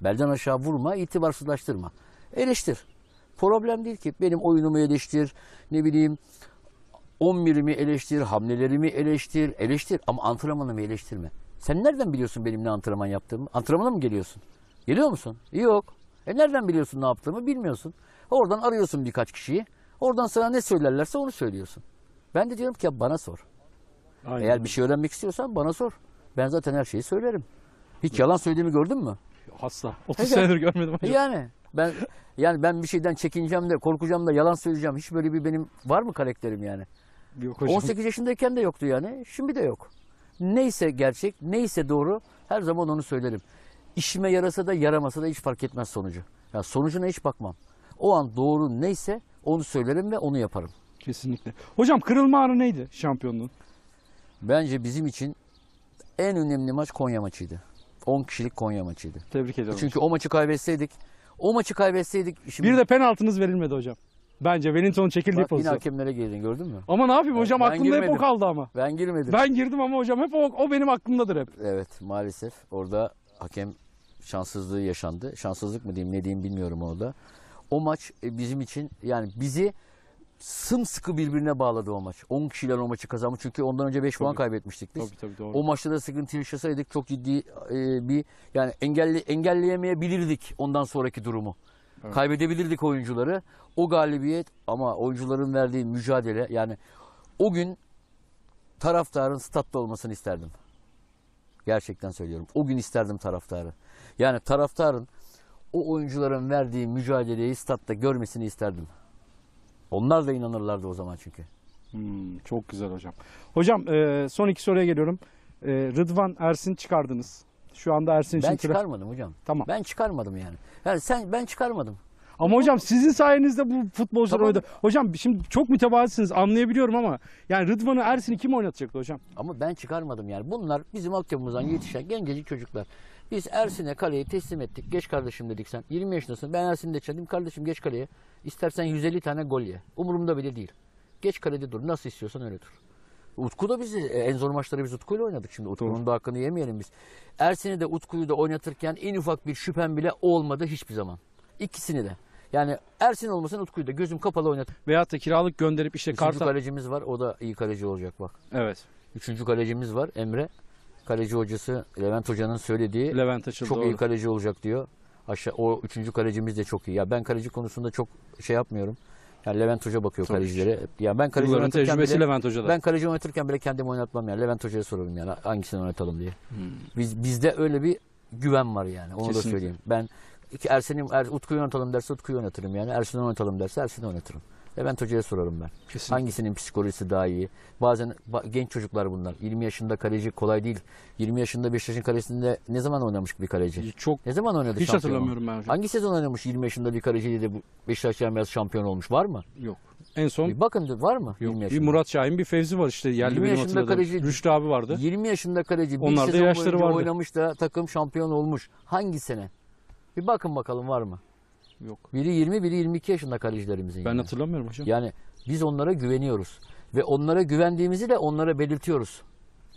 Belden aşağı vurma, itibarsızlaştırma. Eleştir. Problem değil ki. Benim oyunumu eleştir, ne bileyim 11'imi eleştir, hamlelerimi eleştir, eleştir ama antrenmanımı eleştirme. Sen nereden biliyorsun benim ne antrenman yaptığımı? Antrenmana mı geliyorsun? Geliyor musun? Yok. E nereden biliyorsun ne yaptığımı? Bilmiyorsun. Oradan arıyorsun birkaç kişiyi. Oradan sana ne söylerlerse onu söylüyorsun. Ben de diyorum ki ya bana sor. Aynen. Eğer bir şey öğrenmek istiyorsan bana sor. Ben zaten her şeyi söylerim. Hiç yalan söylediğimi gördün mü? Asla. 30 Peki. senedir görmedim hocam. Yani ben yani ben bir şeyden çekineceğim de korkacağım da yalan söyleyeceğim. Hiç böyle bir benim var mı karakterim yani? Yok hocam. 18 yaşındayken de yoktu yani. Şimdi de yok. Neyse gerçek, neyse doğru her zaman onu söylerim. İşime yarasa da yaramasa da hiç fark etmez sonucu. Ya yani sonucuna hiç bakmam. O an doğru neyse onu söylerim ve onu yaparım. Kesinlikle. Hocam kırılma anı neydi şampiyonluğun? Bence bizim için en önemli maç Konya maçıydı. 10 kişilik Konya maçıydı. Tebrik ediyorum. Çünkü o maçı kaybetseydik, o maçı kaybetseydik şimdi Bir de penaltınız verilmedi hocam. Bence Wellington çekildiği bak, yine pozisyon. hakemlere girdin gördün mü? Ama ne yapayım hocam Ben aklımda hep o kaldı ama. Ben girmedim. Ben girdim ama hocam hep o, o benim aklımdadır hep. Evet maalesef orada hakem şanssızlığı yaşandı. Şanssızlık mı diyeyim ne diyeyim bilmiyorum orada. O maç e, bizim için yani bizi sımsıkı birbirine bağladı o maç. 10 kişiyle o maçı kazanmış. Çünkü ondan önce 5 puan kaybetmiştik biz. Tabii, tabii, doğru. O maçta da sıkıntı yaşasaydık çok ciddi e, bir yani engelli, engelleyemeyebilirdik ondan sonraki durumu. Evet. Kaybedebilirdik oyuncuları. O galibiyet ama oyuncuların verdiği mücadele yani o gün taraftarın statta olmasını isterdim. Gerçekten söylüyorum. O gün isterdim taraftarı. Yani taraftarın o oyuncuların verdiği mücadeleyi statta görmesini isterdim. Onlar da inanırlardı o zaman çünkü. Hmm, çok güzel hocam. Hocam e, son iki soruya geliyorum. E, Rıdvan Ersin çıkardınız. Şu anda Ersin için... Ben çıkarmadım hocam. Tamam. Ben çıkarmadım yani. yani sen Ben çıkarmadım. Ama hocam sizin sayenizde bu futbolcular tamam. oynadı. Hocam şimdi çok mütevazısınız anlayabiliyorum ama yani Rıdvan'ı Ersin'i kim oynatacaktı hocam? Ama ben çıkarmadım yani. Bunlar bizim altyapımızdan yetişen gencecik çocuklar. Biz Ersin'e kaleyi teslim ettik. Geç kardeşim dedik sen. 20 yaşındasın. Ben Ersin'de çaldım Kardeşim geç kaleye. İstersen 150 tane gol ye. Umurumda bile değil. Geç kalede dur. Nasıl istiyorsan öyle dur. Utku da biz e, en zor maçları biz Utku'yla oynadık şimdi. Utku'nun da hakkını yemeyelim biz. Ersin'i de Utku'yu da oynatırken en ufak bir şüphem bile olmadı hiçbir zaman. İkisini de. Yani Ersin olmasın Utku'yu da gözüm kapalı oynat. Veyahut da kiralık gönderip işte Üçüncü Kartal. kalecimiz var. O da iyi kaleci olacak bak. Evet. Üçüncü kalecimiz var Emre kaleci hocası Levent Hoca'nın söylediği Levent Açıl, çok doğru. iyi kaleci olacak diyor. Aşağı o üçüncü kalecimiz de çok iyi. Ya ben kaleci konusunda çok şey yapmıyorum. Yani Levent Hoca bakıyor Tabii kalecilere. Ya ben kaleci Bunların oynatırken tecrübesi bile, Levent Hoca'da. Ben kaleci oynatırken bile kendimi oynatmam yani. Levent Hoca'ya sorarım yani hangisini oynatalım diye. Hmm. Biz bizde öyle bir güven var yani. Onu Kesinlikle. da söyleyeyim. Ben Ersen'im er, Utku'yu oynatalım derse Utku'yu oynatırım yani. Ersin'i oynatalım derse Ersin'i oynatırım. Levent Hoca'ya sorarım ben. Kesinlikle. Hangisinin psikolojisi daha iyi? Bazen genç çocuklar bunlar. 20 yaşında kaleci kolay değil. 20 yaşında Beşiktaş'ın kalesinde ne zaman oynamış bir kaleci? E, çok. Ne zaman oynadı Hiç şampiyon? hatırlamıyorum ben hocam. Hangi sezon oynamış 20 yaşında bir kaleciyle de Beşiktaş Camiası şampiyon olmuş? Var mı? Yok. En son bir e, bakın var mı? Yok, bir Murat Şahin bir Fevzi var işte yerli 20 yaşında hatırladım. kaleci Rüştü abi vardı. 20 yaşında kaleci bir Onlar sezon yaşları vardı. oynamış da takım şampiyon olmuş. Hangi sene? Bir bakın bakalım var mı? Yok. Biri 20, biri 22 yaşında kalecilerimizin. Ben yani. hatırlamıyorum hocam. Yani biz onlara güveniyoruz. Ve onlara güvendiğimizi de onlara belirtiyoruz.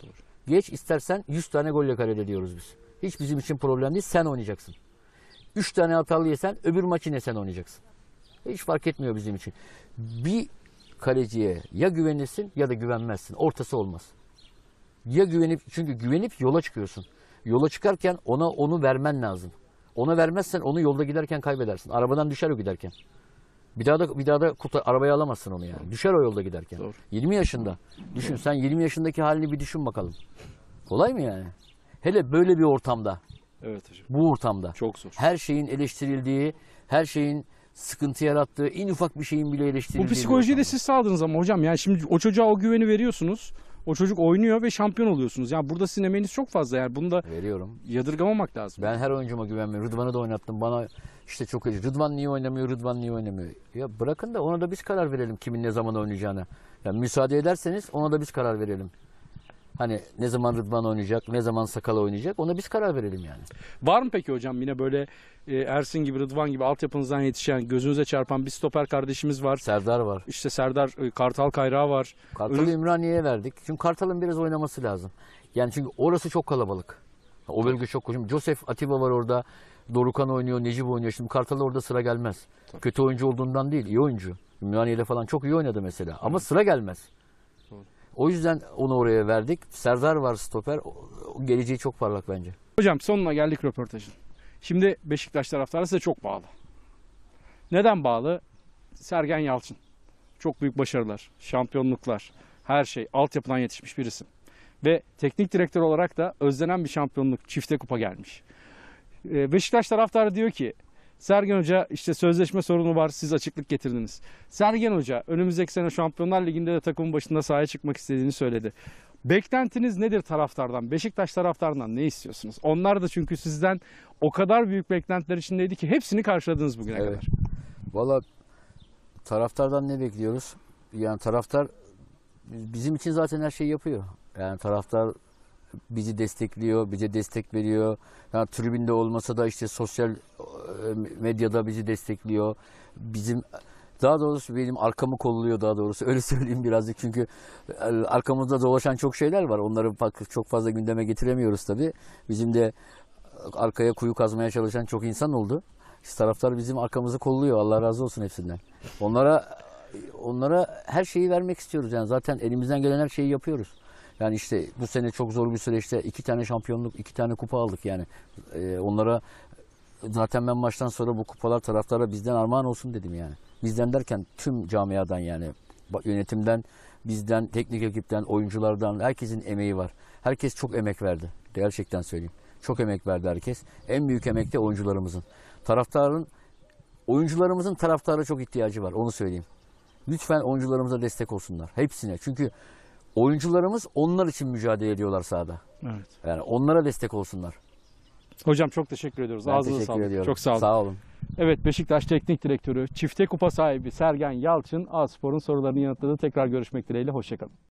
Doğru. Geç istersen 100 tane golle kalede diyoruz biz. Hiç bizim için problem değil. Sen oynayacaksın. 3 tane hatalı yesen öbür maçı ne sen oynayacaksın. Hiç fark etmiyor bizim için. Bir kaleciye ya güvenirsin ya da güvenmezsin. Ortası olmaz. Ya güvenip çünkü güvenip yola çıkıyorsun. Yola çıkarken ona onu vermen lazım. Ona vermezsen onu yolda giderken kaybedersin. Arabadan düşer o giderken. Bir daha da bir daha da kurtar, arabaya alamazsın onu yani. Düşer o yolda giderken. Doğru. 20 yaşında. Düşün sen 20 yaşındaki halini bir düşün bakalım. Kolay mı yani? Hele böyle bir ortamda. Evet hocam. Bu ortamda. Çok zor. Her şeyin eleştirildiği, her şeyin sıkıntı yarattığı, en ufak bir şeyin bile eleştirildiği. Bu psikolojiyi de siz sağladınız ama hocam. Yani şimdi o çocuğa o güveni veriyorsunuz. O çocuk oynuyor ve şampiyon oluyorsunuz. Yani burada sizin emeğiniz çok fazla yani bunu da Veriyorum. yadırgamamak lazım. Ben her oyuncuma güvenmiyorum. Rıdvan'ı da oynattım. Bana işte çok acı. Rıdvan niye oynamıyor, Rıdvan niye oynamıyor? Ya bırakın da ona da biz karar verelim kimin ne zaman oynayacağını. Yani müsaade ederseniz ona da biz karar verelim. Hani ne zaman Rıdvan oynayacak, ne zaman Sakal oynayacak ona biz karar verelim yani. Var mı peki hocam yine böyle e, Ersin gibi, Rıdvan gibi altyapınızdan yetişen, gözünüze çarpan bir stoper kardeşimiz var. Serdar var. İşte Serdar, e, Kartal Kayrağı var. Kartal'ı Ür- Ümraniye'ye verdik. Çünkü Kartal'ın biraz oynaması lazım. Yani çünkü orası çok kalabalık. O bölge çok koşum. Joseph Atiba var orada. Dorukan oynuyor, Necip oynuyor. Şimdi Kartal'a orada sıra gelmez. Tabii. Kötü oyuncu olduğundan değil, iyi oyuncu. Ümraniye'de falan çok iyi oynadı mesela. Ama sıra gelmez. O yüzden onu oraya verdik. Serdar var stoper. Geleceği çok parlak bence. Hocam sonuna geldik röportajın. Şimdi Beşiktaş taraftarı size çok bağlı. Neden bağlı? Sergen Yalçın. Çok büyük başarılar, şampiyonluklar, her şey. Altyapıdan yetişmiş bir Ve teknik direktör olarak da özlenen bir şampiyonluk, çifte kupa gelmiş. Ee, Beşiktaş taraftarı diyor ki Sergen Hoca işte sözleşme sorunu var siz açıklık getirdiniz. Sergen Hoca önümüzdeki sene Şampiyonlar Ligi'nde de takımın başında sahaya çıkmak istediğini söyledi. Beklentiniz nedir taraftardan? Beşiktaş taraftarından ne istiyorsunuz? Onlar da çünkü sizden o kadar büyük beklentiler içindeydi ki hepsini karşıladınız bugüne evet. kadar. Valla taraftardan ne bekliyoruz? Yani taraftar bizim için zaten her şeyi yapıyor. Yani taraftar bizi destekliyor, bize destek veriyor. Yani tribünde olmasa da işte sosyal e, medyada bizi destekliyor. Bizim daha doğrusu benim arkamı kolluyor daha doğrusu öyle söyleyeyim birazcık çünkü e, arkamızda dolaşan çok şeyler var. Onları çok fazla gündeme getiremiyoruz tabii. Bizim de arkaya kuyu kazmaya çalışan çok insan oldu. İşte taraftar bizim arkamızı kolluyor. Allah razı olsun hepsinden. Onlara onlara her şeyi vermek istiyoruz yani zaten elimizden gelen her şeyi yapıyoruz. Yani işte bu sene çok zor bir süreçte iki tane şampiyonluk, iki tane kupa aldık yani. E, onlara zaten ben maçtan sonra bu kupalar taraftara bizden armağan olsun dedim yani. Bizden derken tüm camiadan yani yönetimden, bizden, teknik ekipten, oyunculardan herkesin emeği var. Herkes çok emek verdi. Gerçekten söyleyeyim. Çok emek verdi herkes. En büyük emek de oyuncularımızın. Taraftarın, oyuncularımızın taraftara çok ihtiyacı var. Onu söyleyeyim. Lütfen oyuncularımıza destek olsunlar. Hepsine. Çünkü oyuncularımız onlar için mücadele ediyorlar sahada. Evet. Yani onlara destek olsunlar. Hocam çok teşekkür ediyoruz. Ben Ağzınıza sağlık. Ediyorum. Çok sağ olun. Sağ olun. Evet Beşiktaş Teknik Direktörü, çifte kupa sahibi Sergen Yalçın, A Spor'un sorularını yanıtladı. Tekrar görüşmek dileğiyle. Hoşçakalın.